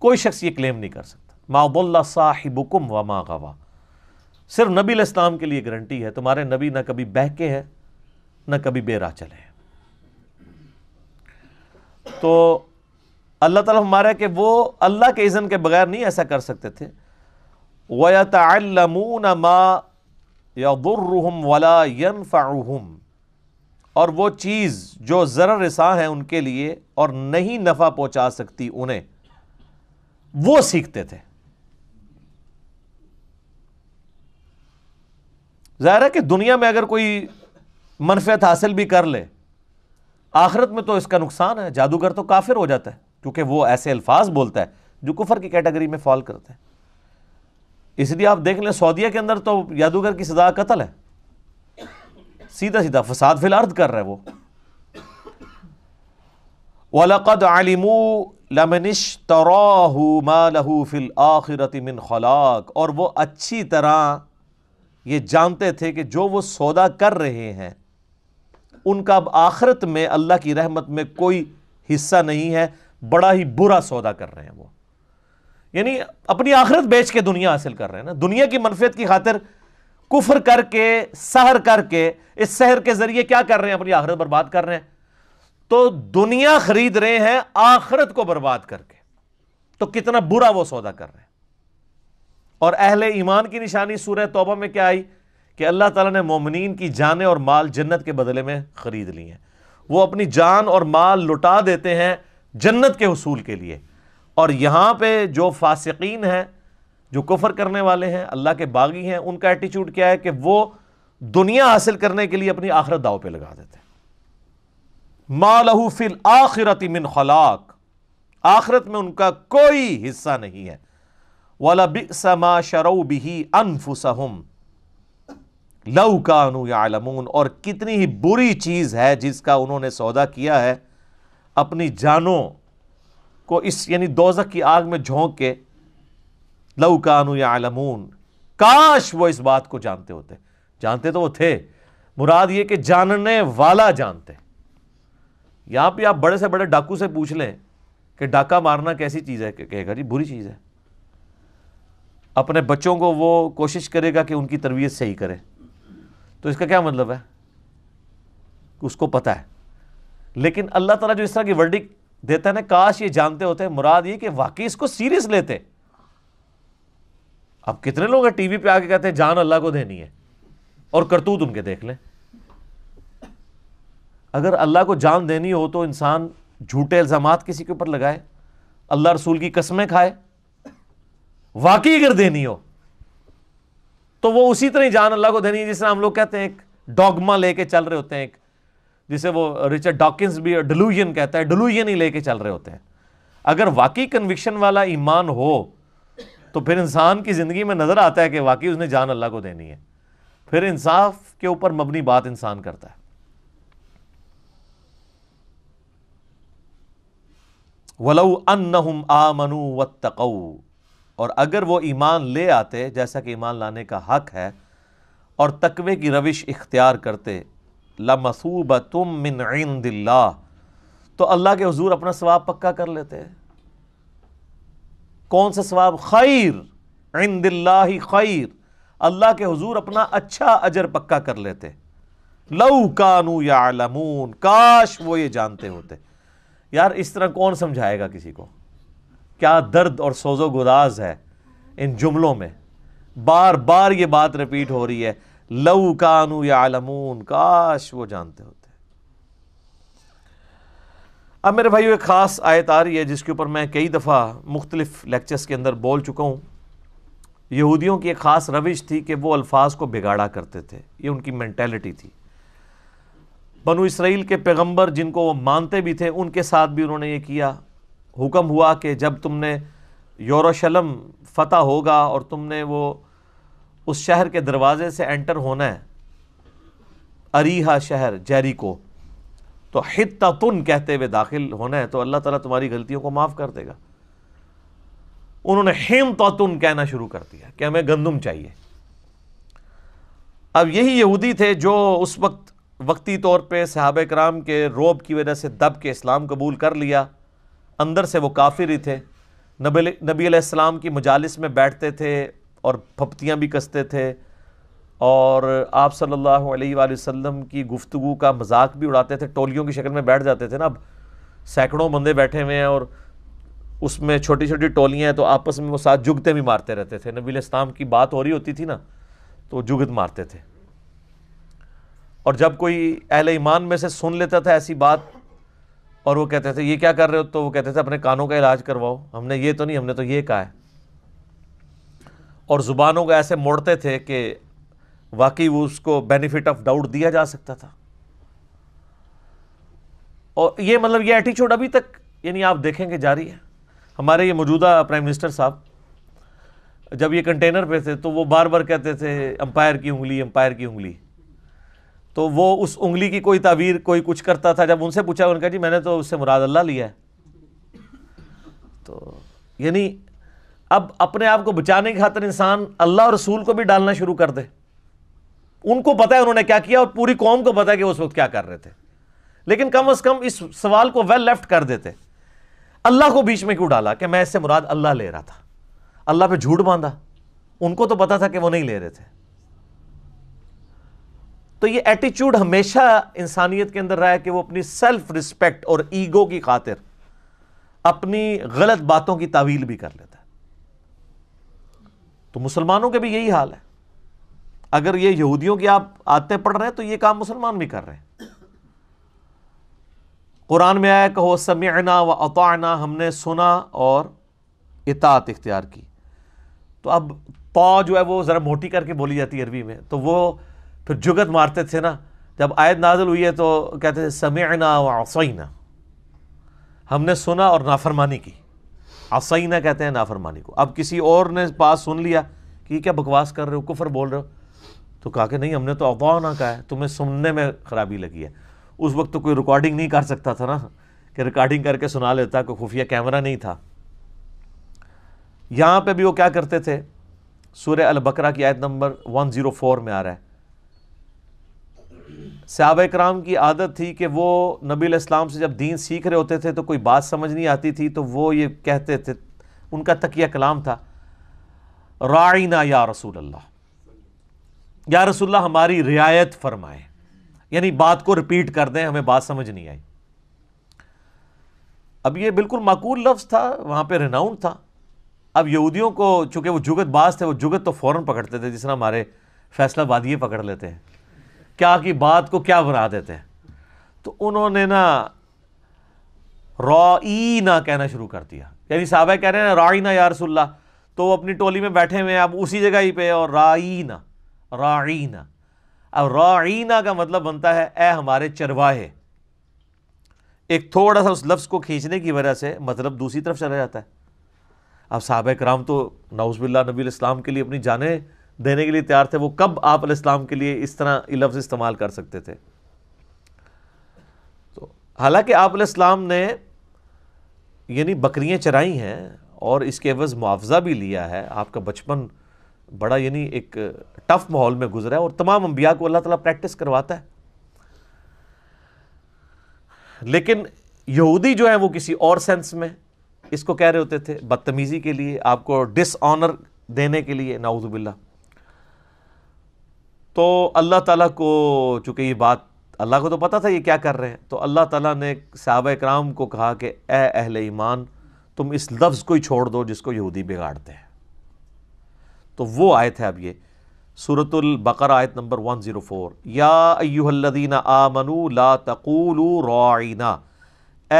कोई शख्स ये क्लेम नहीं कर सकता माबुल्ला साहिबुकुम व मा गवा सिर्फ नबी इस्लाम के लिए गारंटी है तुम्हारे नबी ना कभी बहके हैं ना कभी बेरा चले हैं तो अल्लाह ताला हमारा कि वो अल्लाह के इज़न के बगैर नहीं ऐसा कर सकते थे वयतमून मा यदुर्रहम वला यनफ़ाहम और वो चीज़ जो ज़र रसा है उनके लिए और नहीं नफ़ा पहुंचा सकती उन्हें वो सीखते थे ज़ाहिर है कि दुनिया में अगर कोई मनफियत हासिल भी कर ले आखिरत में तो इसका नुकसान है जादूगर तो काफिर हो जाता है क्योंकि वो ऐसे अल्फाज बोलता है जो कुफर की कैटेगरी में फॉल करते हैं इसलिए आप देख लें सऊदीया के अंदर तो यादूगर की सजा कत्ल है सीधा सीधा फसाद फिल कर रहे वो वलकद आलिमू लमनिश तराहू मालहू फिल आखिरत मिन खलाक और वो अच्छी तरह ये जानते थे कि जो वो सौदा कर रहे हैं उनका अब आखिरत में अल्लाह की रहमत में कोई हिस्सा नहीं है बड़ा ही बुरा सौदा कर रहे हैं वो यानी अपनी आखिरत बेच के दुनिया हासिल कर रहे हैं ना दुनिया की मनफियत की खातिर कुफर करके सहर करके इस शहर के जरिए क्या कर रहे हैं अपनी आखिरत बर्बाद कर रहे हैं तो दुनिया खरीद रहे हैं आखिरत को बर्बाद करके तो कितना बुरा वो सौदा कर रहे हैं और अहले ईमान की निशानी सूरह तोबा में क्या आई कि अल्लाह ताला ने मोमिन की जान और माल जन्नत के बदले में ख़रीद ली है वो अपनी जान और माल लुटा देते हैं जन्नत के हसूल के लिए और यहाँ पे जो फासिकीन हैं जो कुफर करने वाले हैं अल्लाह के बागी हैं उनका एटीट्यूड क्या है कि वो दुनिया हासिल करने के लिए अपनी आखिरत दाव पे लगा देते हैं मालहू फिल आखिरत मिन खलाक आखिरत में उनका कोई हिस्सा नहीं है वाला बिसमा शरो बिही अनफुसहम लव कानू यालमून और कितनी ही बुरी चीज़ है जिसका उन्होंने सौदा किया है अपनी जानों को इस यानी दोजक की आग में झोंक के लऊ कानू या आलमून काश वो इस बात को जानते होते जानते तो वो थे मुराद ये कि जानने वाला जानते यहां पे आप बड़े से बड़े डाकू से पूछ लें कि डाका मारना कैसी चीज़ है कहेगा जी बुरी चीज़ है अपने बच्चों को वो कोशिश करेगा कि उनकी तरबियत सही करे तो इसका क्या मतलब है उसको पता है लेकिन अल्लाह ताला जो इस तरह की वर्डिक देता ना काश ये जानते होते मुराद ये कि वाकई इसको सीरियस लेते अब कितने लोग हैं टीवी पे आके कहते हैं जान अल्लाह को देनी है और करतूत उनके देख लें अगर अल्लाह को जान देनी हो तो इंसान झूठे इल्ज़ाम किसी के ऊपर लगाए अल्लाह रसूल की कस्में खाए वाकई अगर देनी हो तो वो उसी तरह जान अल्लाह को देनी है जिसने हम लोग कहते हैं एक डॉगमा लेके चल रहे होते हैं एक जिसे वो रिचर्ड डॉकिंस भी डलूजन कहता है डलूजन ही लेके चल रहे होते हैं अगर वाकई कन्विक्शन वाला ईमान हो तो फिर इंसान की ज़िंदगी में नज़र आता है कि वाकई उसने जान अल्लाह को देनी है फिर इंसाफ के ऊपर मबनी बात इंसान करता है वलऊ अन आमनु व तकऊ और अगर वो ईमान ले आते जैसा कि ईमान लाने का हक है और तकवे की रविश इख्तियार करते लमसूब तुम मिन दिल्ला तो अल्लाह के हजूर अपना स्वाब पक्का कर लेते हैं कौन सा स्वाब खैर इन दिल्ला खैर अल्लाह के हजूर अपना अच्छा अजर पक्का कर लेते लऊ कानू या आलमून काश वो ये जानते होते यार इस तरह कौन समझाएगा किसी को क्या दर्द और सोजो गुदाज है इन जुमलों में बार बार ये बात रिपीट हो रही है लऊ कानू या आलमून काश वो जानते होते अब मेरे भाई एक ख़ास आयत आ रही है जिसके ऊपर मैं कई दफ़ा मुख्तलिफ़ लेक्चर्स के अंदर बोल चुका हूँ यहूदियों की एक ख़ास रविश थी कि वो अल्फाज को बिगाड़ा करते थे ये उनकी मैंटेलिटी थी बनु इसराइल के पैगंबर जिनको वो मानते भी थे उनके साथ भी उन्होंने ये किया हुक्म हुआ कि जब तुमने यरूशलेम फतह होगा और तुमने वो उस शहर के दरवाजे से एंटर होना है अरीहा शहर जैरी को तो तुन कहते हुए दाखिल होना है तो अल्लाह ताला तुम्हारी गलतियों को माफ़ कर देगा उन्होंने हिम तोतुन कहना शुरू कर दिया कि हमें गंदम चाहिए अब यही यहूदी थे जो उस वक्त वक्ती तौर पे सहाब कराम के रोब की वजह से दब के इस्लाम कबूल कर लिया अंदर से वो काफिर ही थे नबी नबी की मजालिस में बैठते थे और फपतियाँ भी कसते थे और आप सल्लल्लाहु अलैहि वसल्लम की गुफ्तु का मजाक भी उड़ाते थे टोलियों की शक्ल में बैठ जाते थे ना अब सैकड़ों बंदे बैठे हुए हैं और उसमें छोटी छोटी टोलियाँ हैं तो आपस में वो साथ जुगते भी मारते रहते थे नबील इस्लाम की बात हो रही होती थी ना तो जुगत मारते थे और जब कोई अहल ईमान में से सुन लेता था ऐसी बात और वो कहते थे ये क्या कर रहे हो तो वो कहते थे अपने कानों का इलाज करवाओ हमने ये तो नहीं हमने तो ये कहा है और ज़ुबानों को ऐसे मोड़ते थे कि वाकई वो उसको बेनिफिट ऑफ डाउट दिया जा सकता था और ये मतलब ये एटीट्यूड अभी तक यानी आप देखेंगे जारी है हमारे ये मौजूदा प्राइम मिनिस्टर साहब जब ये कंटेनर पे थे तो वो बार बार कहते थे अंपायर की उंगली अंपायर की उंगली तो वो उस उंगली की कोई तावीर कोई कुछ करता था जब उनसे पूछा उनका जी मैंने तो उससे मुराद अल्लाह लिया है तो यानी अब अपने आप को बचाने की खातर इंसान अल्लाह और रसूल को भी डालना शुरू कर दे उनको पता है उन्होंने क्या किया और पूरी कौम को पता है कि उस वक्त क्या कर रहे थे लेकिन कम अज़ कम इस सवाल को वेल लेफ्ट कर देते अल्लाह को बीच में क्यों डाला कि मैं इससे मुराद अल्लाह ले रहा था अल्लाह पे झूठ बांधा उनको तो पता था कि वो नहीं ले रहे थे तो ये एटीट्यूड हमेशा इंसानियत के अंदर रहा है कि वो अपनी सेल्फ रिस्पेक्ट और ईगो की खातिर अपनी गलत बातों की तावील भी कर लेते तो मुसलमानों के भी यही हाल है अगर ये यहूदियों की आप आते पढ़ रहे हैं तो ये काम मुसलमान भी कर रहे हैं कुरान में आया कहो समा व अतना हमने सुना और इतात इख्तियार की तो अब तो जो है वो ज़रा मोटी करके बोली जाती है अरबी में तो वो फिर जुगत मारते थे ना जब आयत नाजल हुई है तो कहते थे समयना व असैना हमने सुना और नाफरमानी की आसाइना कहते हैं नाफरमानी को अब किसी और ने पास सुन लिया कि क्या बकवास कर रहे हो कुफर बोल रहे हो तो कहा कि नहीं हमने तो अफवाह ना कहा है तुम्हें सुनने में ख़राबी लगी है उस वक्त तो कोई रिकॉर्डिंग नहीं कर सकता था ना कि रिकॉर्डिंग करके सुना लेता कोई खुफिया कैमरा नहीं था यहाँ पे भी वो क्या करते थे सूर्य अल बकरा की आयत नंबर 104 में आ रहा है सहाब कराम की आदत थी कि वो नबी इस्लाम से जब दीन सीख रहे होते थे तो कोई बात समझ नहीं आती थी तो वो ये कहते थे उनका तकिया कलाम था राइना या रसूल अल्लाह या रसूल हमारी रियायत फरमाए यानी बात को रिपीट कर दें हमें बात समझ नहीं आई अब ये बिल्कुल माकूल लफ्ज़ था वहाँ पर रिनाउंड था अब यहूदियों को चूँकि वो जुगत बाज थे वो जुगत तो फ़ौर पकड़ते थे जिस तरह हमारे फैसला वादिये पकड़ लेते हैं क्या की बात को क्या बना देते हैं तो उन्होंने ना रॉई ना कहना शुरू कर दिया यानी साहबा कह रहे हैं राई ना या तो वो अपनी टोली में बैठे हुए हैं अब उसी जगह ही पे और राई ना राई ना अब राईना का मतलब बनता है ए हमारे चरवाहे एक थोड़ा सा उस लफ्ज़ को खींचने की वजह से मतलब दूसरी तरफ चला जाता है अब साहब कराम तो नाउसबिल्ला नबी इस्लाम के लिए अपनी जाने देने के लिए तैयार थे वो कब आप इस्लाम के लिए इस तरह लफ्ज़ इस्तेमाल कर सकते थे तो हालांकि आप इस्लाम ने यानी बकरियां चराई हैं और इसके अवज मुआवजा भी लिया है आपका बचपन बड़ा यानी एक टफ माहौल में गुजरा है और तमाम अम्बिया को अल्लाह ताला प्रैक्टिस करवाता है लेकिन यहूदी जो है वो किसी और सेंस में इसको कह रहे होते थे बदतमीज़ी के लिए आपको डिसऑनर देने के लिए नाउजुबिल्ला तो अल्लाह ताला को चूँकि ये बात अल्लाह को तो पता था ये क्या कर रहे हैं तो अल्लाह ताला ने साहब कराम को कहा कि ए अहल ईमान तुम इस लफ्ज़ को ही छोड़ दो जिसको यहूदी बिगाड़ते हैं तो वो आयत है अब ये सूरतुल बकर आयत नंबर 104 या अयुहल्लदीना आमनु ला तकूलू राइना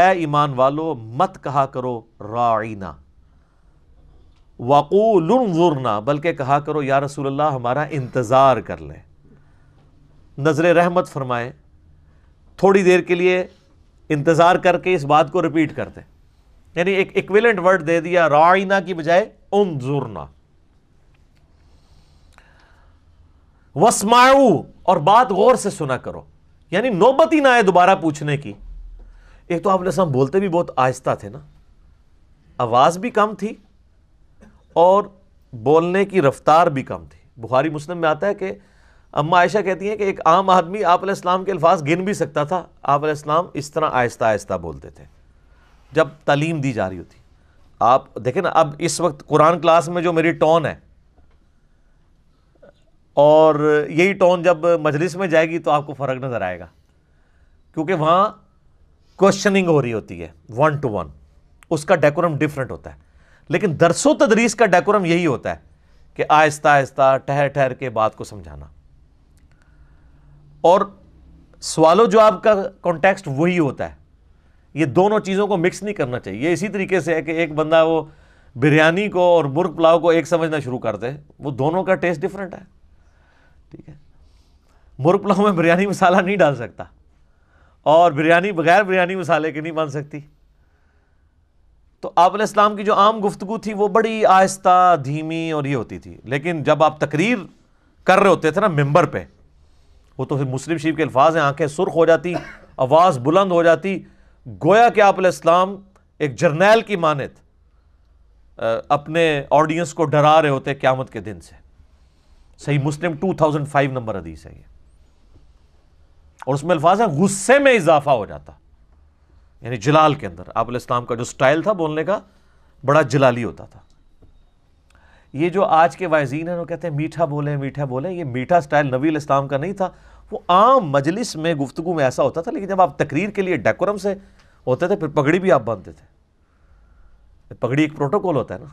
ए ईमान वालो मत कहा करो राइना जुर्ना बल्कि कहा करो या रसूल अल्लाह हमारा इंतज़ार कर लें नज़र रहमत फरमाएं थोड़ी देर के लिए इंतज़ार करके इस बात को रिपीट कर दें यानी एक इक्विलेंट वर्ड दे दिया राइना की बजाय उमजुरना वसमाऊ और बात गौर से सुना करो यानी नौबत ही ना आए दोबारा पूछने की एक तो आप बोलते भी बहुत आहिस्ता थे ना आवाज़ भी कम थी और बोलने की रफ्तार भी कम थी बुखारी मुस्लिम में आता है कि अम्मा आयशा कहती हैं कि एक आम आदमी आप इस्लाम के अल्फाज गिन भी सकता था आप इस्लाम इस तरह आहिस्ता आहिस्ता बोलते थे जब तालीम दी जा रही होती आप देखें ना अब इस वक्त कुरान क्लास में जो मेरी टोन है और यही टोन जब मजलिस में जाएगी तो आपको फ़र्क नज़र आएगा क्योंकि वहाँ क्वेश्चनिंग हो रही होती है वन टू वन उसका डेकोरम डिफरेंट होता है लेकिन दरसो तदरीस का डेकोरम यही होता है कि आहिस्ता आहिस्ता ठहर ठहर के बात को समझाना और सवालों जवाब का कॉन्टेक्स्ट वही होता है ये दोनों चीज़ों को मिक्स नहीं करना चाहिए इसी तरीके से है कि एक बंदा वो बिरयानी को और मुर्ग पुलाव को एक समझना शुरू कर दे वो दोनों का टेस्ट डिफरेंट है ठीक है मुर्ग पुलाव में बिरयानी मसाला नहीं डाल सकता और बिरयानी बगैर बिरयानी मसाले के नहीं बन सकती तो आप इस्लाम की जो आम गुफ्तु थी वो बड़ी आहिस्ता धीमी और ये होती थी लेकिन जब आप तकरीर कर रहे होते थे ना मेंबर पर वो तो फिर मुस्लिम शरीफ के अल्फाज हैं आंखें सुर्ख हो जाती आवाज़ बुलंद हो जाती गोया के आप इस्लाम एक जर्नैल की मानत अपने ऑडियंस को डरा रहे होते क्यामत के दिन से सही मुस्लिम टू थाउजेंड फाइव नंबर अदीस है ये और उसमें अल्फाज है गुस्से में इजाफा हो जाता यानी जलाल के अंदर आप इस्लाम का जो स्टाइल था बोलने का बड़ा जलाली होता था ये जो आज के वायजीन हैं वो कहते हैं मीठा बोलें मीठा बोलें ये मीठा स्टाइल नबील इस्लाम का नहीं था वो आम मजलिस में गुफ्तु में ऐसा होता था लेकिन जब आप तकरीर के लिए डेकोरम से होते थे फिर पगड़ी भी आप बांधते थे पगड़ी एक प्रोटोकॉल होता है ना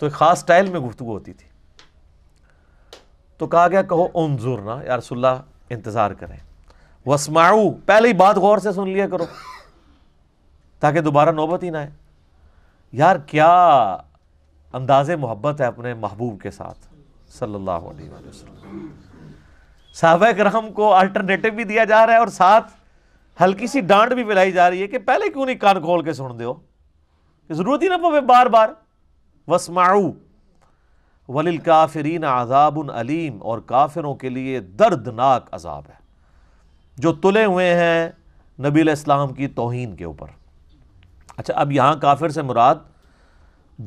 तो एक ख़ास स्टाइल में गुफ्तु होती थी तो कहा गया कहो उनजुर ना यारसोल्ला इंतज़ार करें वसमाऊ पहले ही बात गौर से सुन लिया करो ताकि दोबारा नौबत ही ना आए यार क्या अंदाज मोहब्बत है अपने महबूब के साथ सल्लल्लाहु अलैहि वसल्लम साहब करम को अल्टरनेटिव भी दिया जा रहा है और साथ हल्की सी डांड भी पिलाई जा रही है कि पहले क्यों नहीं कान खोल के सुन दो जरूरत ही ना पवे बार बार वसमाऊ वलिल काफरीन आजाब अलीम और काफिरों के लिए दर्दनाक अजाब है जो तुले हुए हैं नबी इस्लाम की तोहन के ऊपर अच्छा अब यहाँ काफिर से मुराद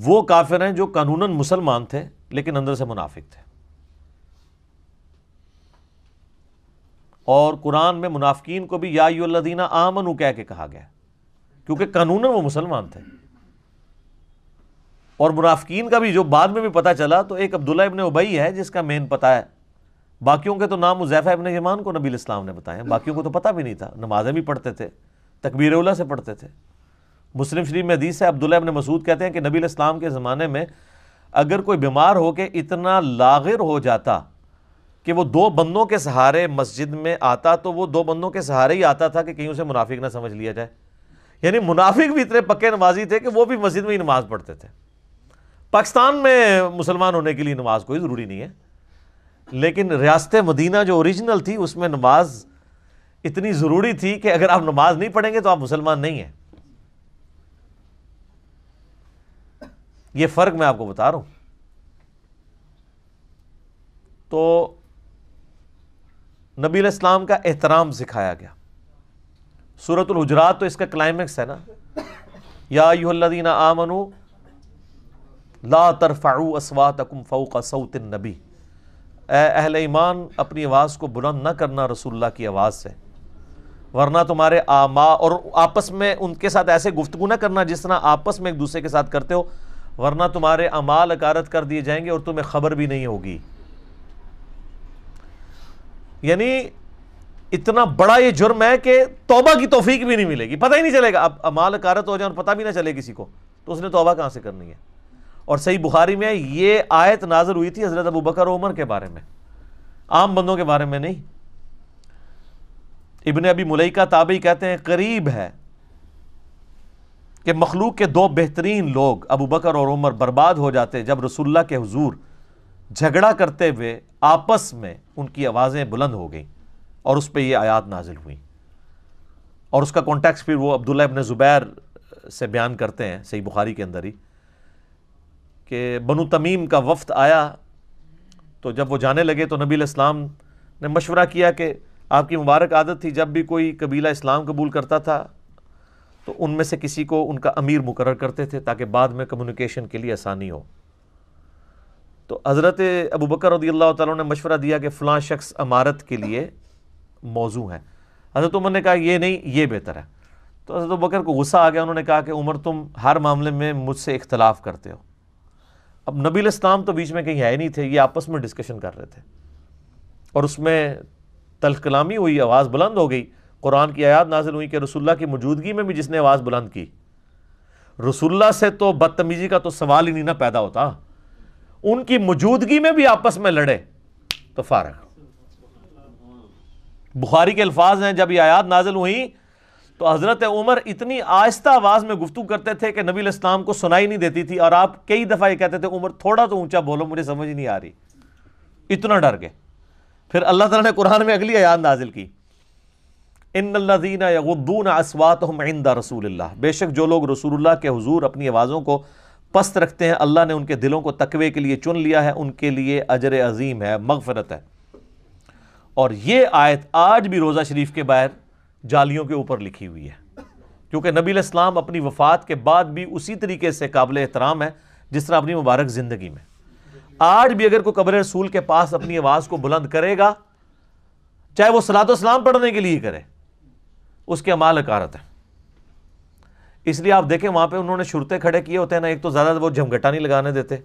वो काफिर हैं जो कानूनन मुसलमान थे लेकिन अंदर से मुनाफिक थे और कुरान में मुनाफिकीन को भी यादीना उ कह के कहा गया क्योंकि कानूनन वो मुसलमान थे और मुनाफिकीन का भी जो बाद में भी पता चला तो एक अब्दुल्ला इबन उबई है जिसका मेन पता है बाकियों के तो नाम मुजैफ़ा इबन यमान को नबी इस्लाम ने बताया बाकियों को तो पता भी नहीं था नमाजें भी पढ़ते थे तकबीर उल्ला से पढ़ते थे मुस्लिम शरीफ में हदीस है अब्दुल्ला इबन मसूद कहते हैं कि नबी इस्लाम के ज़माने में अगर कोई बीमार होकर इतना लागिर हो जाता कि वो दो बंदों के सहारे मस्जिद में आता तो वो दो बंदों के सहारे ही आता था कि कहीं उसे मुनाफिक ना समझ लिया जाए यानी मुनाफिक भी इतने पक्के नमाजी थे कि वो भी मस्जिद में ही नमाज़ पढ़ते थे पाकिस्तान में मुसलमान होने के लिए नमाज कोई ज़रूरी नहीं है लेकिन रियासत मदीना जो ओरिजिनल थी उसमें नमाज इतनी ज़रूरी थी कि अगर आप नमाज नहीं पढ़ेंगे तो आप मुसलमान नहीं हैं ये फ़र्क मैं आपको बता रहा हूँ तो नबी इस्लाम का एहतराम सिखाया गया सूरतुल हुजरात तो इसका क्लाइमैक्स है ना या यूहदीना आमनु ला तरफ़ाऊ असवा तकुम फ़ौका सऊतिन नबी अहल ईमान अपनी आवाज़ को बुलंद ना करना रसुल्ला की आवाज़ से वरना तुम्हारे आमा और आपस में उनके साथ ऐसे गुफ्तु ना करना जिस तरह आपस में एक दूसरे के साथ करते हो वरना तुम्हारे अमाल अकारत कर दिए जाएंगे और तुम्हें खबर भी नहीं होगी यानी इतना बड़ा ये जुर्म है कि तोबा की तोफीक भी नहीं मिलेगी पता ही नहीं चलेगा अब अमाल अकारत हो जाए और पता भी ना चले किसी को तो उसने तोबा कहाँ से करनी है और सही बुखारी में ये आयत नाजर हुई थी हज़रत अबू बकर उमर के बारे में आम बंदों के बारे में नहीं इबन अबी मुलैका ताबी कहते हैं करीब है कि मखलूक के दो बेहतरीन लोग अबू बकर और उमर बर्बाद हो जाते जब रसुल्ला के हजूर झगड़ा करते हुए आपस में उनकी आवाज़ें बुलंद हो गईं और उस पर यह आयात नाजिल हुई और उसका कॉन्टेक्स्ट फिर वो अब्दुल्ला अबन ज़ुबैर से बयान करते हैं सही बुखारी के अंदर ही कि बनु तमीम का वफ्त आया तो जब वो जाने लगे तो नबी इस्लाम ने मशवरा किया कि आपकी मुबारक आदत थी जब भी कोई कबीला इस्लाम कबूल करता था तो उनमें से किसी को उनका अमीर मुकर करते थे ताकि बाद में कम्युनिकेशन के लिए आसानी हो तो हज़रत अबू बकर रदील्ला ने मशवरा दिया कि फ़लाँ शख्स अमारत के लिए मौजू है हज़रत उमर ने कहा ये नहीं ये बेहतर है तो हज़रत बकर को गुस्सा आ गया उन्होंने कहा कि उमर तुम हर मामले में मुझसे इख्तलाफ करते हो अब नबील इस्लाम तो बीच में कहीं है नहीं थे ये आपस में डिस्कशन कर रहे थे और उसमें तलकलामी हुई आवाज़ बुलंद हो गई कुरान की आयात नाजिल हुई कि रसुल्ला की मौजूदगी में भी जिसने आवाज़ बुलंद की रसुल्ला से तो बदतमीज़ी का तो सवाल ही नहीं ना पैदा होता उनकी मौजूदगी में भी आपस में लड़े तो फारग बुखारी के अल्फाज हैं जब ये आयात नाजिल हुई तो हज़रत उमर इतनी आहिस्ता आवाज़ में गुफ्तु करते थे कि नबी इस्लाम को सुनाई नहीं देती थी और आप कई दफ़ा ये कहते थे उमर थोड़ा तो ऊंचा बोलो मुझे समझ नहीं आ रही इतना डर गए फिर अल्लाह तला ने कुरान में अगली आयात नाजिल की इन यदून असवात रसूल बेशक जो लोग रसूलुल्लाह के हजूर अपनी आवाज़ों को पस्त रखते हैं अल्लाह ने उनके दिलों को तकवे के लिए चुन लिया है उनके लिए अजर अजीम है मगफरत है और ये आयत आज भी रोज़ा शरीफ के बाहर जालियों के ऊपर लिखी हुई है क्योंकि नबी इस्लाम अपनी वफ़ात के बाद भी उसी तरीके से काबिल एहतराम है जिस तरह अपनी मुबारक ज़िंदगी में आज भी अगर कोई कब्र रसूल के पास अपनी आवाज़ को बुलंद करेगा चाहे वह सलात सलाम पढ़ने के लिए करे उसके अमाल अकारत है इसलिए आप देखें वहाँ पर उन्होंने शुरते खड़े किए होते हैं ना एक तो ज़्यादा वो झमघटा नहीं लगाने देते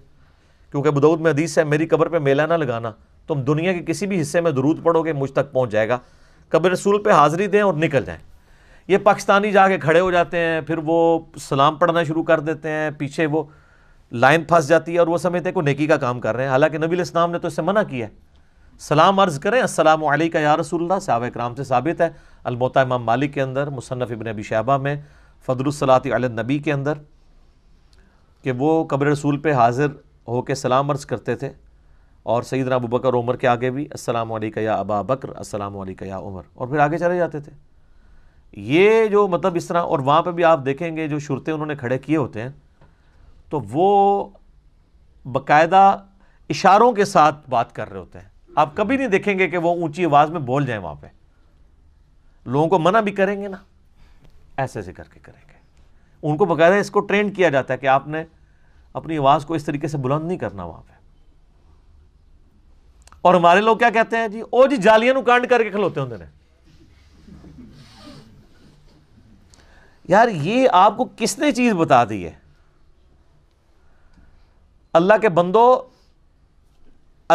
क्योंकि बुदौद में हदीस है मेरी कब्र पर मेला ना लगाना तुम दुनिया के किसी भी हिस्से में दरूद पढ़ोगे मुझ तक पहुँच जाएगा कब्र रसूल पे हाज़िरी दें और निकल जाएं ये पाकिस्तानी जाके खड़े हो जाते हैं फिर वो सलाम पढ़ना शुरू कर देते हैं पीछे वो लाइन फंस जाती है और वो समझते हैं को नेकी का काम कर रहे हैं हालांकि नबी इस्लाम ने तो इससे मना किया है सलाम अर्ज़ करें असलम का या रसूल्ला सहाब कराम से साबित है अलमोता इमाम मालिक के अंदर मुसनफ़ इबन अबी शहबा में फ़दरुसलात नबी के अंदर कि वो कब्र रसूल पर हाज़िर होकर सलाम अर्ज़ करते थे और सईद अबू बकर उमर के आगे भी असलम या अबा बकर असलम या उमर और फिर आगे चले जाते थे ये जो मतलब इस तरह और वहाँ पर भी आप देखेंगे जो शुरते उन्होंने खड़े किए होते हैं तो वो बाकायदा इशारों के साथ बात कर रहे होते हैं आप कभी नहीं देखेंगे कि वो ऊंची आवाज़ में बोल जाएं वहाँ पे लोगों को मना भी करेंगे ना ऐसे ऐसे करके करेंगे उनको बकायदा इसको ट्रेंड किया जाता है कि आपने अपनी आवाज़ को इस तरीके से बुलंद नहीं करना वहाँ पे और हमारे लोग क्या कहते हैं जी ओ जी जालियां कांड करके खलोते होंगे ने यार ये आपको किसने चीज बता दी है अल्लाह के बंदो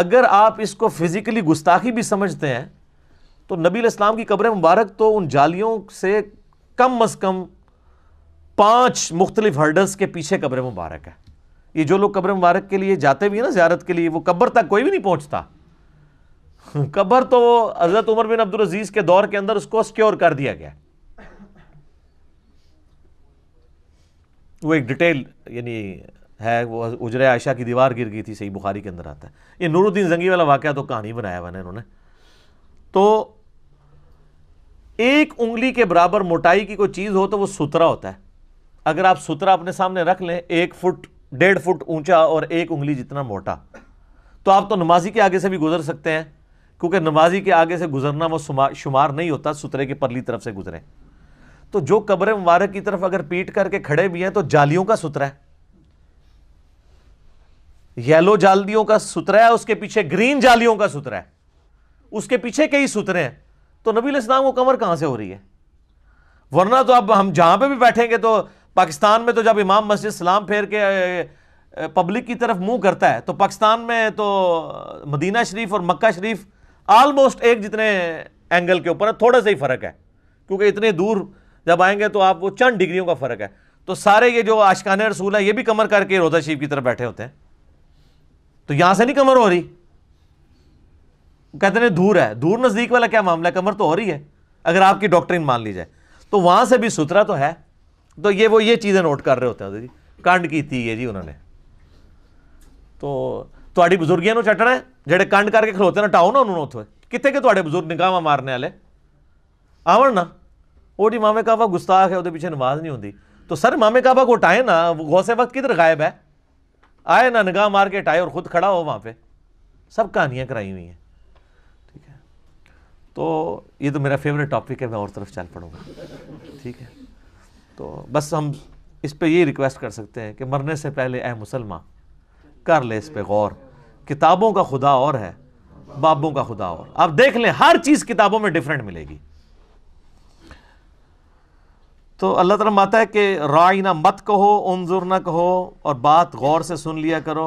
अगर आप इसको फिजिकली गुस्ताखी भी समझते हैं तो नबी इस्लाम की कब्र मुबारक तो उन जालियों से कम अज कम पांच मुख्तलिफ हर्डल्स के पीछे कब्र मुबारक है ये जो लोग कब्र मुबारक के लिए जाते भी हैं ना ज्यारत के लिए वो कब्र तक कोई भी नहीं पहुंचता कबर तो हजरत उमर बिन अब्दुल अजीज के दौर के अंदर उसको सिक्योर कर दिया गया वो एक डिटेल यानी है वो उजरे आयशा की दीवार गिर गई थी सही बुखारी के अंदर आता है ये नूरुद्दीन जंगी वाला वाक्य तो कहानी बनाया हुआ उन्होंने इन्होंने तो एक उंगली के बराबर मोटाई की कोई चीज़ हो तो वो सुतरा होता है अगर आप सुतरा अपने सामने रख लें एक फुट डेढ़ फुट ऊंचा और एक उंगली जितना मोटा तो आप तो नमाजी के आगे से भी गुजर सकते हैं क्योंकि नमाजी के आगे से गुजरना वो शुमार नहीं होता सुतरे के परली तरफ से गुजरे तो जो कब्र मुबारक की तरफ अगर पीट करके खड़े भी हैं तो जालियों का सुतरा है येलो जालियों का सुतरा है उसके पीछे ग्रीन जालियों का सुतरा है उसके पीछे कई सुतरे हैं तो नबी इस्लाम को कमर कहां से हो रही है वरना तो अब हम जहां पे भी बैठेंगे तो पाकिस्तान में तो जब इमाम मस्जिद सलाम फेर के पब्लिक की तरफ मुंह करता है तो पाकिस्तान में तो मदीना शरीफ और मक्का शरीफ ऑलमोस्ट एक जितने एंगल के ऊपर है थोड़ा सा ही फर्क है क्योंकि इतने दूर जब आएंगे तो आप वो चंद डिग्रियों का फर्क है तो सारे ये जो आशकान रसूल है ये भी कमर करके रोजा शरीफ की तरफ बैठे होते हैं तो यहां से नहीं कमर हो रही कहते हैं दूर है दूर नजदीक वाला क्या मामला है कमर तो हो रही है अगर आपकी डॉक्टर मान ली जाए तो वहां से भी सुथरा तो है तो ये वो ये चीजें नोट कर रहे होते हैं जी कांड की थी ये जी उन्होंने तो ਤੁਹਾਡੀ ਬਜ਼ੁਰਗੀਆਂ चटना है जेडे कंड करके खलोते ना टाओ ना उन्होंने उतो कितने के तुडे बजुर्ग निगाह मारने वाले आवन ना वो जी मामे ਕਾਬਾ ਗੁਸਤਾਖ है वो ਪਿੱਛੇ नमाज नहीं ਹੁੰਦੀ तो सर मामे काबा को उठाए ना गौसे वक्त किधर गायब है आए ना निगाह मार के उठाए और खुद खड़ा हो वहाँ पे सब कहानियाँ कराई हुई हैं ठीक है तो ये तो मेरा फेवरेट टॉपिक है मैं और तरफ चल पड़ूंगा ठीक है तो बस हम इस पर ये रिक्वेस्ट कर सकते हैं कि मरने से पहले ए मुसलमान कर ले इस पे गौर किताबों का खुदा और है बाबों का खुदा और आप देख लें हर चीज़ किताबों में डिफरेंट मिलेगी तो अल्लाह तला माता है कि राय ना मत कहो उनजुर ना कहो और बात गौर से सुन लिया करो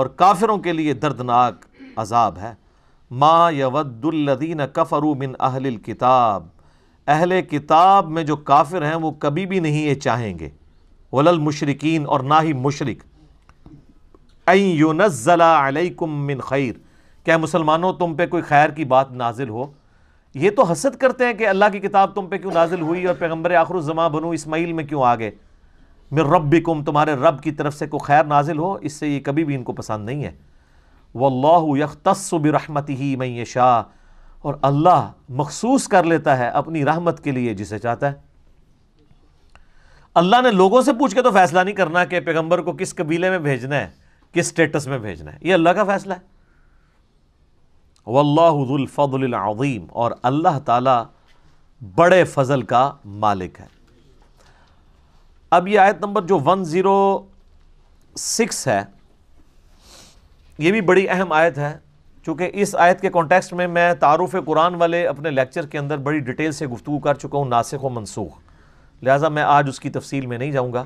और काफिरों के लिए दर्दनाक अजाब है माँ यवद्दुल्लदीन कफ़रू मिन अहल किताब अहल किताब में जो काफिर हैं वो कभी भी नहीं ये चाहेंगे वलल मुशरकिन और ना ही मुशरक मिन खैर क्या मुसलमानों तुम पे कोई खैर की बात नाजिल हो ये तो हसद करते हैं कि अल्लाह की किताब तुम पे क्यों नाजिल हुई और पैगम्बर आखर जमा बनु इसमाइल में क्यों आ गए मिर रब्बिकुम तुम्हारे रब की तरफ से कोई खैर नाजिल हो इससे ये कभी भी इनको पसंद नहीं है वल्लाह यख्तसबरहमत ही मैं शाह और अल्लाह मखसूस कर लेता है अपनी रहमत के लिए जिसे चाहता है अल्लाह ने लोगों से पूछ के तो फैसला नहीं करना कि पैगम्बर को किस कबीले में भेजना है किस स्टेटस में भेजना है ये अल्लाह का फैसला है वल्लाफ़लफ़ीम और अल्लाह ताला बड़े फजल का मालिक है अब ये आयत नंबर जो 106 है ये भी बड़ी अहम आयत है क्योंकि इस आयत के कॉन्टेक्स्ट में मैं तारुफ कुरान वाले अपने लेक्चर के अंदर बड़ी डिटेल से गुफ्तु कर चुका हूँ नासिक व मनसूख लिहाजा मैं आज उसकी तफसील में नहीं जाऊँगा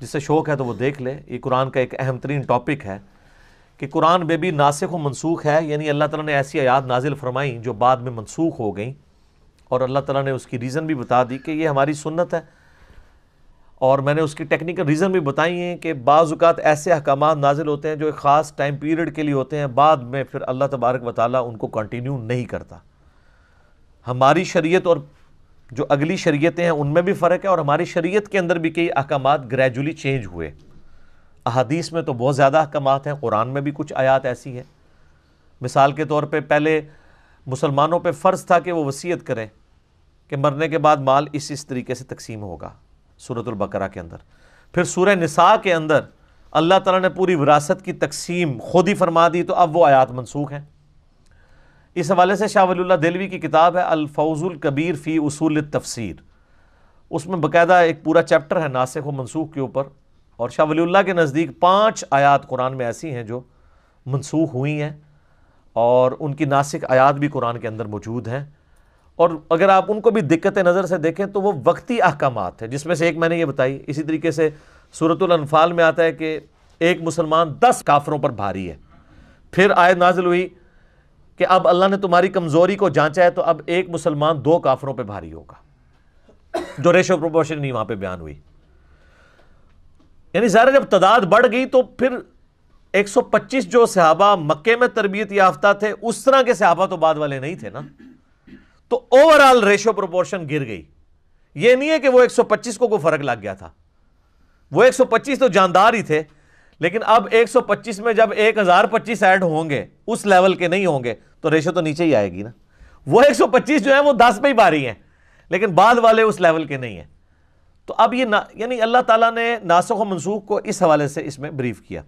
जिससे शौक है तो वो देख ले ये कुरान का एक अहम तरीन टॉपिक है कि कुरान में भी नासिक व मनसूख है यानी अल्लाह ताला ने ऐसी आयात नाजिल फरमाई जो बाद में मनसूख हो गई और अल्लाह ताला ने उसकी रीज़न भी बता दी कि ये हमारी सुन्नत है और मैंने उसकी टेक्निकल रीज़न भी बताई हैं कि बाज़ात ऐसे अहकाम नाजिल होते हैं जो एक ख़ास टाइम पीरियड के लिए होते हैं बाद में फिर अल्लाह तबारक वाली उनको कंटिन्यू नहीं करता हमारी शरीयत और जो अगली शरीयतें हैं उनमें भी फ़र्क है और हमारी शरीयत के अंदर भी कई अहकाम ग्रेजुअली चेंज हुए अहादीस में तो बहुत ज़्यादा अहकाम हैं कुरान में भी कुछ आयात ऐसी हैं मिसाल के तौर पर पहले मुसलमानों पर फ़र्ज़ था कि वो वसीयत करें कि मरने के बाद माल इस इस तरीके से तकसीम होगा सूरतुल्बकरा के अंदर फिर सूर निसा के अंदर अल्लाह ताला ने पूरी विरासत की तकसीम खुद ही फरमा दी तो अब वो आयात मनसूख हैं इस हवाले से शाह वली दिलवी की किताब है अलफौजुल कबीर फ़ी उसूल तफसीर उसमें बाकायदा एक पूरा चैप्टर है नासिक व मनसूख के ऊपर और शाह वली के नज़दीक पाँच आयात कुरान में ऐसी हैं जो मनसूख हुई हैं और उनकी नासिक आयात भी कुरान के अंदर मौजूद हैं और अगर आप उनको भी दिक्कत नज़र से देखें तो वो वक्ती अहकाम है जिसमें से एक मैंने ये बताई इसी तरीके से सूरतुल्फाल में आता है कि एक मुसलमान दस काफरों पर भारी है फिर आयत नाजिल हुई कि अब अल्लाह ने तुम्हारी कमज़ोरी को जांचा है तो अब एक मुसलमान दो काफरों पर भारी होगा जो रेशो प्रोपोर्शन नहीं वहाँ पे बयान हुई यानी ज़ाहिर जब तादाद बढ़ गई तो फिर एक सौ पच्चीस जो सहाबा मक्के में तरबियत याफ्ता थे उस तरह के सहाबा तो बाद वाले नहीं थे ना तो ओवरऑल रेशो प्रोपोर्शन गिर गई यह नहीं है कि वह एक सौ पच्चीस को कोई फर्क लग गया था वह एक सौ पच्चीस तो जानदार ही थे लेकिन अब 125 में जब 1025 ऐड होंगे उस लेवल के नहीं होंगे तो रेशो तो नीचे ही आएगी ना वो 125 जो है वो 10 पे ही भारी हैं लेकिन बाद वाले उस लेवल के नहीं हैं तो अब ये ना यानी अल्लाह ताला ने नासुख मनसूख को इस हवाले से इसमें ब्रीफ किया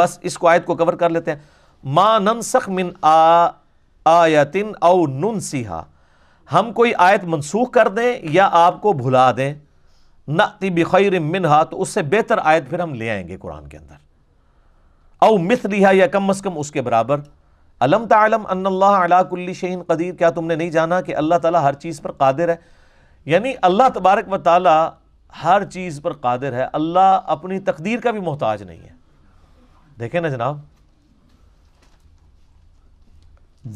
बस इस आयत को कवर कर लेते हैं मा ननसख मिन आ आयतिन औ नुन सिहा हम कोई आयत मनसूख कर दें या आपको भुला दें नती बखैर मिनहा तो उससे बेहतर आयत फिर हम ले आएंगे कुरान के अंदर औ मिसलिहा या कम अज़ कम उसके बराबर अलम तलम अल्लाकुल्ली शहीन कदीर क्या तुमने नहीं जाना कि अल्लाह ताला हर चीज़ पर कादिर है यानी अल्लाह तबारक व ताली हर चीज़ पर कादिर है अल्लाह अपनी तकदीर का भी मोहताज नहीं है देखें ना जनाब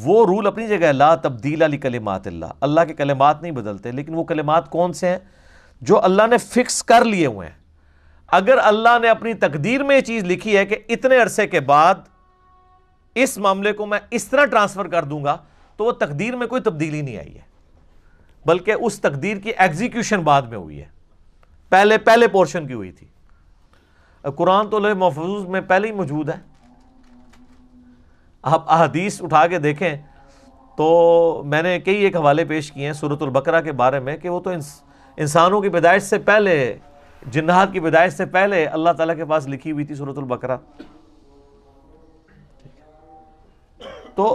वो रूल अपनी जगह ला तब्दील अली कलमात अल्लाह के कलमात नहीं बदलते लेकिन वो कलमात कौन से हैं जो अल्लाह ने फिक्स कर लिए हुए हैं अगर अल्लाह ने अपनी तकदीर में ये चीज़ लिखी है कि इतने अरसे के बाद इस मामले को मैं इस तरह ट्रांसफ़र कर दूंगा तो वह तकदीर में कोई तब्दीली नहीं आई है बल्कि उस तकदीर की एग्जीक्यूशन बाद में हुई है पहले पहले पोर्शन की हुई थी कुरान तो महफूज में पहले ही मौजूद है आप अहदीस उठा के देखें तो मैंने कई एक हवाले पेश किए हैं सूरतुल बकरा के बारे में कि वो तो इंसानों की पैदाइश से पहले जिन्हात की विदाइश से पहले अल्लाह ताला के पास लिखी हुई थी सूरतुल बकरा तो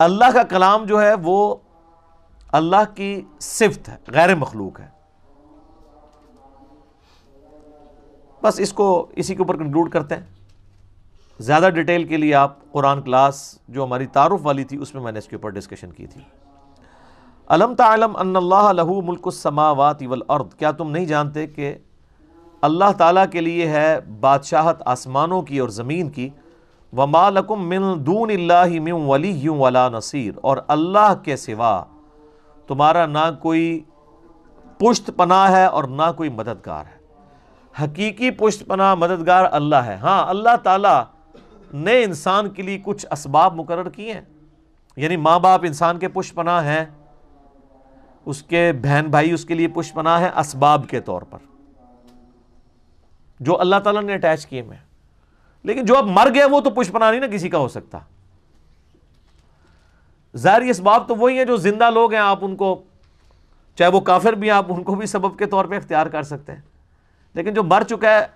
अल्लाह का कलाम जो है वो अल्लाह की सिफत है गैर मखलूक है बस इसको इसी के ऊपर कंक्लूड करते हैं ज़्यादा डिटेल के लिए आप कुरान क्लास जो हमारी तारुफ वाली थी उसमें मैंने इसके ऊपर डिस्कशन की थी अलम तलम अल्लाह मुल्क अर्द क्या तुम नहीं जानते कि अल्लाह ताला के लिए है बादशाहत आसमानों की और ज़मीन की व मालकुम मिन दून मिन वली यूँ वला नसीर और अल्लाह के सिवा तुम्हारा ना कोई पुश्त पनाह है और ना कोई मददगार है हकीकी पुश्त पनाह मददगार अल्लाह है हाँ अल्लाह ताला ने इंसान के लिए कुछ इसबाब मुकर किए हैं यानी माँ बाप इंसान के पुष्ट पनाह हैं उसके बहन भाई उसके लिए पुष्पना है इसबाब के तौर पर जो अल्लाह ताला ने अटैच किए में लेकिन जो अब मर गया वो तो पुष्पना नहीं ना किसी का हो सकता ज़ाहिर इसबाब तो वही है जो जिंदा लोग हैं आप उनको चाहे वो काफिर भी आप उनको भी सबब के तौर पे इख्तियार कर सकते हैं लेकिन जो मर चुका है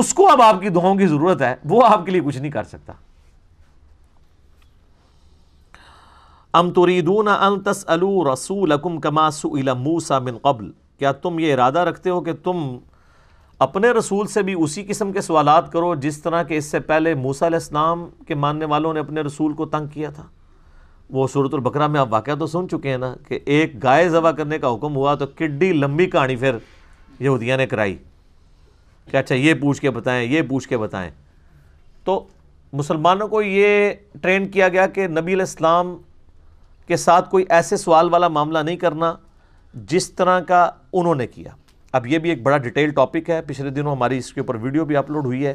उसको अब आपकी दुआओं की ज़रूरत है वो आपके लिए कुछ नहीं कर सकता अम तुरीदून अलू रसूल अकुम कमासुला मूसा मिन कबल क्या तुम ये इरादा रखते हो कि तुम अपने रसूल से भी उसी किस्म के सवाल करो जिस तरह के इससे पहले मूसा इस्लाम के मानने वालों ने अपने रसूल को तंग किया था वो सूरत बकरा में आप वाक़ तो सुन चुके हैं ना कि एक गाय जबा करने का हुक्म हुआ तो किड्डी लंबी कहानी फिर यहूदिया ने कराई कि अच्छा ये पूछ के बताएं ये पूछ के बताएं तो मुसलमानों को ये ट्रेन किया गया कि नबी इस्लाम के साथ कोई ऐसे सवाल वाला मामला नहीं करना जिस तरह का उन्होंने किया अब ये भी एक बड़ा डिटेल टॉपिक है पिछले दिनों हमारी इसके ऊपर वीडियो भी अपलोड हुई है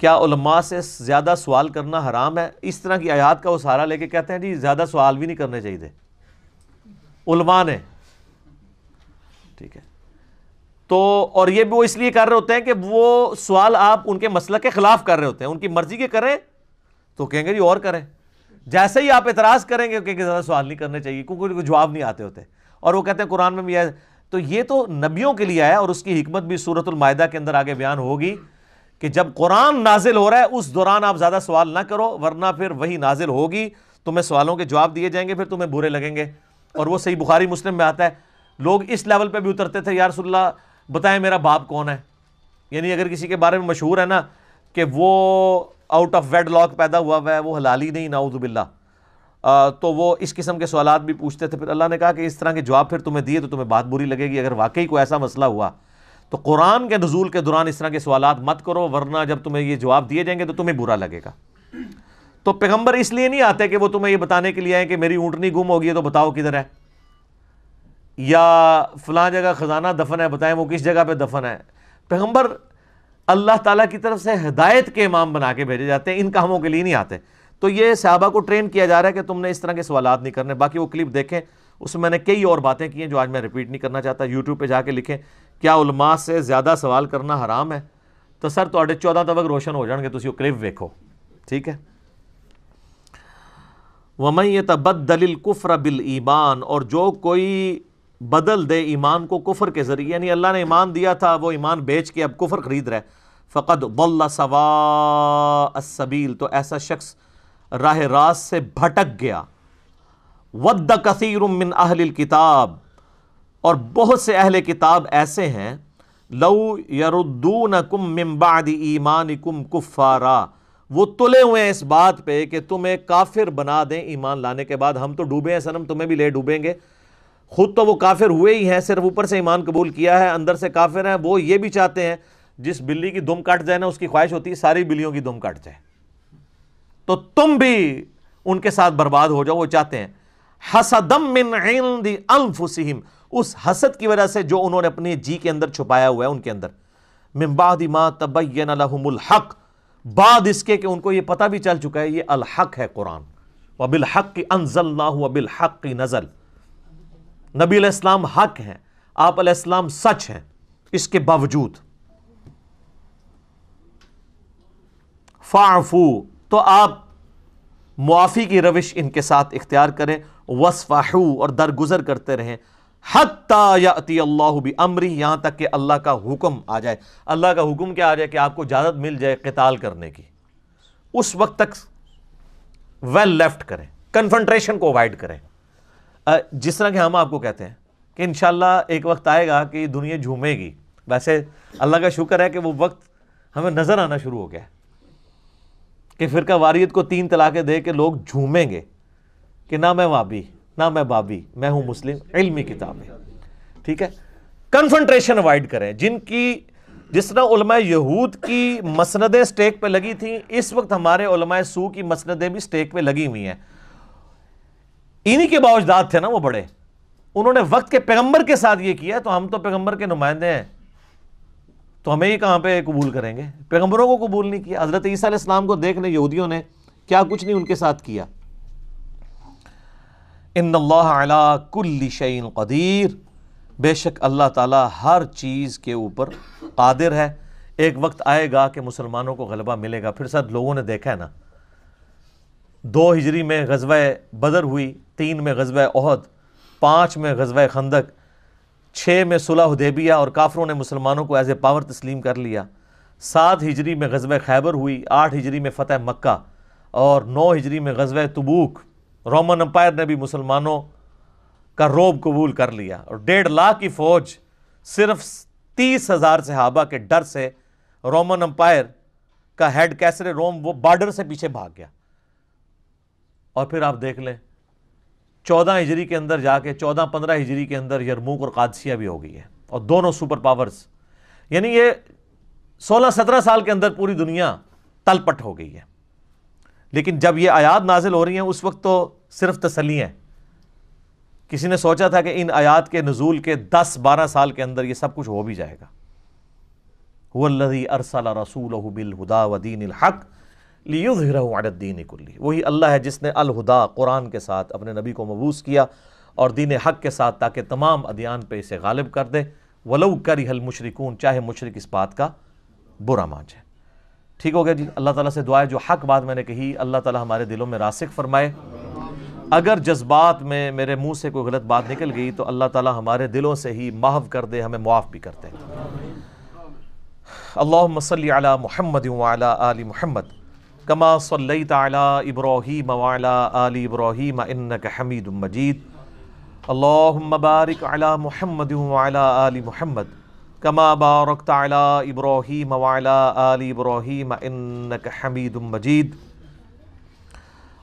क्या उलमा से ज़्यादा सवाल करना हराम है इस तरह की आयात का वो सहारा लेके कहते हैं जी ज़्यादा सवाल भी नहीं करने चाहिए उलमा ने ठीक है तो और ये भी वो इसलिए कर रहे होते हैं कि वो सवाल आप उनके मसल के ख़िलाफ़ कर रहे होते हैं उनकी मर्ज़ी के करें तो कहेंगे जी और करें जैसे ही आप इतराज़ करेंगे कि ज़्यादा सवाल नहीं करने चाहिए क्योंकि उनको जवाब नहीं आते होते और वो कहते हैं कुरान में भी है तो ये तो नबियों के लिए है और उसकी हमत भी सूरतमायदा के अंदर आगे बयान होगी कि जब कुरान नाजिल हो रहा है उस दौरान आप ज़्यादा सवाल ना करो वरना फिर वही नाजिल होगी तुम्हें सवालों के जवाब दिए जाएंगे फिर तुम्हें बुरे लगेंगे और वो सही बुखारी मुस्लिम में आता है लोग इस लेवल पर भी उतरते थे यार सुल्ला बताएं मेरा बाप कौन है यानी अगर किसी के बारे में मशहूर है ना कि वो आउट ऑफ वेड लॉक पैदा हुआ हुआ है वो हलाली नहीं नाउजुबिल्ला तो वो इस किस्म के सवाल भी पूछते थे फिर अल्लाह ने कहा कि इस तरह के जवाब फिर तुम्हें दिए तो तुम्हें बात बुरी लगेगी अगर वाकई कोई ऐसा मसला हुआ तो कुरान के नजूल के दौरान इस तरह के सवाल मत करो वरना जब तुम्हें ये जवाब दिए जाएंगे तो तुम्हें बुरा लगेगा तो पैगंबर इसलिए नहीं आते कि वो तुम्हें ये बताने के लिए आए कि मेरी ऊँटनी गुम होगी तो बताओ किधर है या फलां जगह ख़जाना दफन है बताएं वो किस जगह पे दफन है पैगंबर अल्लाह ताला की तरफ से हदायत के इमाम बना के भेजे जाते हैं इन कामों के लिए नहीं आते तो ये सहाबा को ट्रेन किया जा रहा है कि तुमने इस तरह के सवाल नहीं करने बाकी वो क्लिप देखें उसमें मैंने कई और बातें की हैं जो आज मैं रिपीट नहीं करना चाहता यूट्यूब पर जाके लिखें क्या उलमा से ज़्यादा सवाल करना हराम है तो सर थोड़े तो चौदह तबक रोशन हो जाएंगे तुम क्लिप वेखो ठीक है वमई तबद दलिल कुफर बिल ईमान और जो कोई बदल दे ईमान को कुफर के ज़रिए यानी अल्लाह ने ईमान दिया था वो ईमान बेच के अब कुफर ख़रीद रहे है फ़कत बल्ला सवासबील तो ऐसा शख्स राह रास से भटक गया वद कसीर मिन अहल किताब और बहुत से अहल किताब ऐसे हैं लऊ यरुद्दून कुम मिम्बाद ईमान कुम कुफ़ारा वो तुले हुए हैं इस बात पर कि तुम्हें काफिर बना दें ईमान लाने के बाद हम तो डूबे हैं सनम तुम्हें भी ले डूबेंगे खुद तो वो काफिर हुए ही हैं सिर्फ ऊपर से ईमान कबूल किया है अंदर से काफिर हैं वो ये भी चाहते हैं जिस बिल्ली की दुम काट जाए ना उसकी ख्वाहिश होती है सारी बिल्लियों की दुम काट जाए तो तुम भी उनके साथ बर्बाद हो जाओ वो चाहते हैं हसदम मिन अनफुसिहिम उस हसद की वजह से जो उन्होंने अपने जी के अंदर छुपाया हुआ है उनके अंदर मा माँ तबैन हक बाद इसके कि उनको ये पता भी चल चुका है ये अलहक है कुरान वबिल हक की अनजल बिल हक की नज़ल नबी इस्लाम हक हैं आप अलैहिस्सलाम सच हैं इसके बावजूद फ़ाफ़ू तो आप मुआफ़ी की रविश इनके साथ इख्तियार करें वसफ़ाहू और दरगुजर करते रहें हती अल्लाह भी अमरी यहाँ तक कि अल्लाह का हुक्म आ जाए अल्लाह का हुक्म क्या आ जाए कि आपको इजाज़त मिल जाए कताल करने की उस वक्त तक वेल लेफ्ट करें कन्फंट्रेशन को अवॉइड करें जिस तरह के हम आपको कहते हैं कि इन एक वक्त आएगा कि दुनिया झूमेगी वैसे अल्लाह का शुक्र है कि वो वक्त हमें नज़र आना शुरू हो गया कि फिर का वारियत को तीन तलाक़ें दे के लोग झूमेंगे कि ना मैं वाबी ना मैं बाबी मैं हूँ मुस्लिम इल्मी किताब ठीक है कन्फंट्रेशन अवॉइड करें जिनकी जिस तरह उलमाए यहूद की मसनदें स्टेक पे लगी थी इस वक्त हमारे सू की मसनदें भी स्टेक पे लगी हुई हैं इन्हीं के बावजदाद थे ना वो बड़े उन्होंने वक्त के पैगंबर के साथ ये किया तो हम तो पैगंबर के नुमाइंदे हैं तो हमें ये कहाँ पर कबूल करेंगे पैगम्बरों को कबूल नहीं किया हज़रत ईसा इस्लाम को देख लें यहूदियों ने क्या कुछ नहीं उनके साथ किया इन कुल्ली शैन कदीर बेशक अल्लाह ताला हर चीज़ के ऊपर कादिर है एक वक्त आएगा कि मुसलमानों को गलबा मिलेगा फिर सर लोगों ने देखा है ना दो हिजरी में गजब बदर हुई तीन में गजब अहद पाँच में गजब खंदक छः में सुलह उदेबिया और काफरों ने मुसलमानों को एज ए पावर तस्लीम कर लिया सात हिजरी में गजब खैबर हुई आठ हिजरी में फ़तेह मक्का और नौ हिजरी में गजब तबूक रोमन अम्पायर ने भी मुसलमानों का रोब कबूल कर लिया और डेढ़ लाख की फ़ौज सिर्फ तीस हज़ार सहाबा के डर से रोमन अम्पायर का हेड कैसरे रोम वो बॉर्डर से पीछे भाग गया और फिर आप देख लें चौदह हिजरी के अंदर जाके चौदह पंद्रह हिजरी के अंदर यरमूक और कादसिया भी हो गई है और दोनों सुपर पावर्स यानी ये सोलह सत्रह साल के अंदर पूरी दुनिया तलपट हो गई है लेकिन जब ये आयात नाजिल हो रही हैं उस वक्त तो सिर्फ तसली हैं किसी ने सोचा था कि इन आयात के नज़ूल के दस बारह साल के अंदर ये सब कुछ हो भी जाएगा वल्लि अरसला रसूल बिलहुदा वदीन हक़ लियुज़रदीन कुल्ली वही अल्लाह है जिसने अलहुदा कुरान के साथ अपने नबी को मबूस किया और दीन हक के साथ ताकि तमाम अदियान पर इसे गालिब कर दे वलऊ करी हल मुशरकून चाहे मुशरक इस बात का बुरा मान जाए ठीक हो गया जी अल्लाह ताला से दुआ जो हक बात मैंने कही अल्लाह ताला हमारे दिलों में रासिक फरमाए अगर जज्बात में मेरे मुंह से कोई गलत बात निकल गई तो अल्लाह ताला हमारे दिलों से ही माफ़ कर दे हमें मुआफ़ भी कर दे अल्लाह मसल अला महमद वाला आली महमद कमा صليت على ابراهيم وعلى ال ابراهيم انك حميد مجيد اللهم بارك على محمد وعلى ال محمد कमा باركت على ابراهيم وعلى ال ابراهيم انك حميد مجيد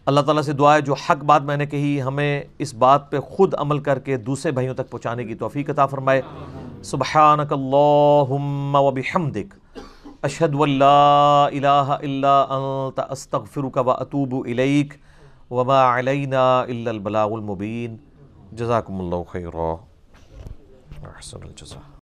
अल्लाह ताला से दुआ है जो हक बात मैंने कही हमें इस बात पे ख़ुद अमल करके दूसरे भाइयों तक पहुँचाने की तोफ़ी कता फ़रमाए सुबहानकल्लम वबिहमदिक أشهد أن لا إله إلا أنت أستغفرك وأتوب إليك وما علينا إلا البلاغ المبين جزاكم الله خيرا أحسن الجزاء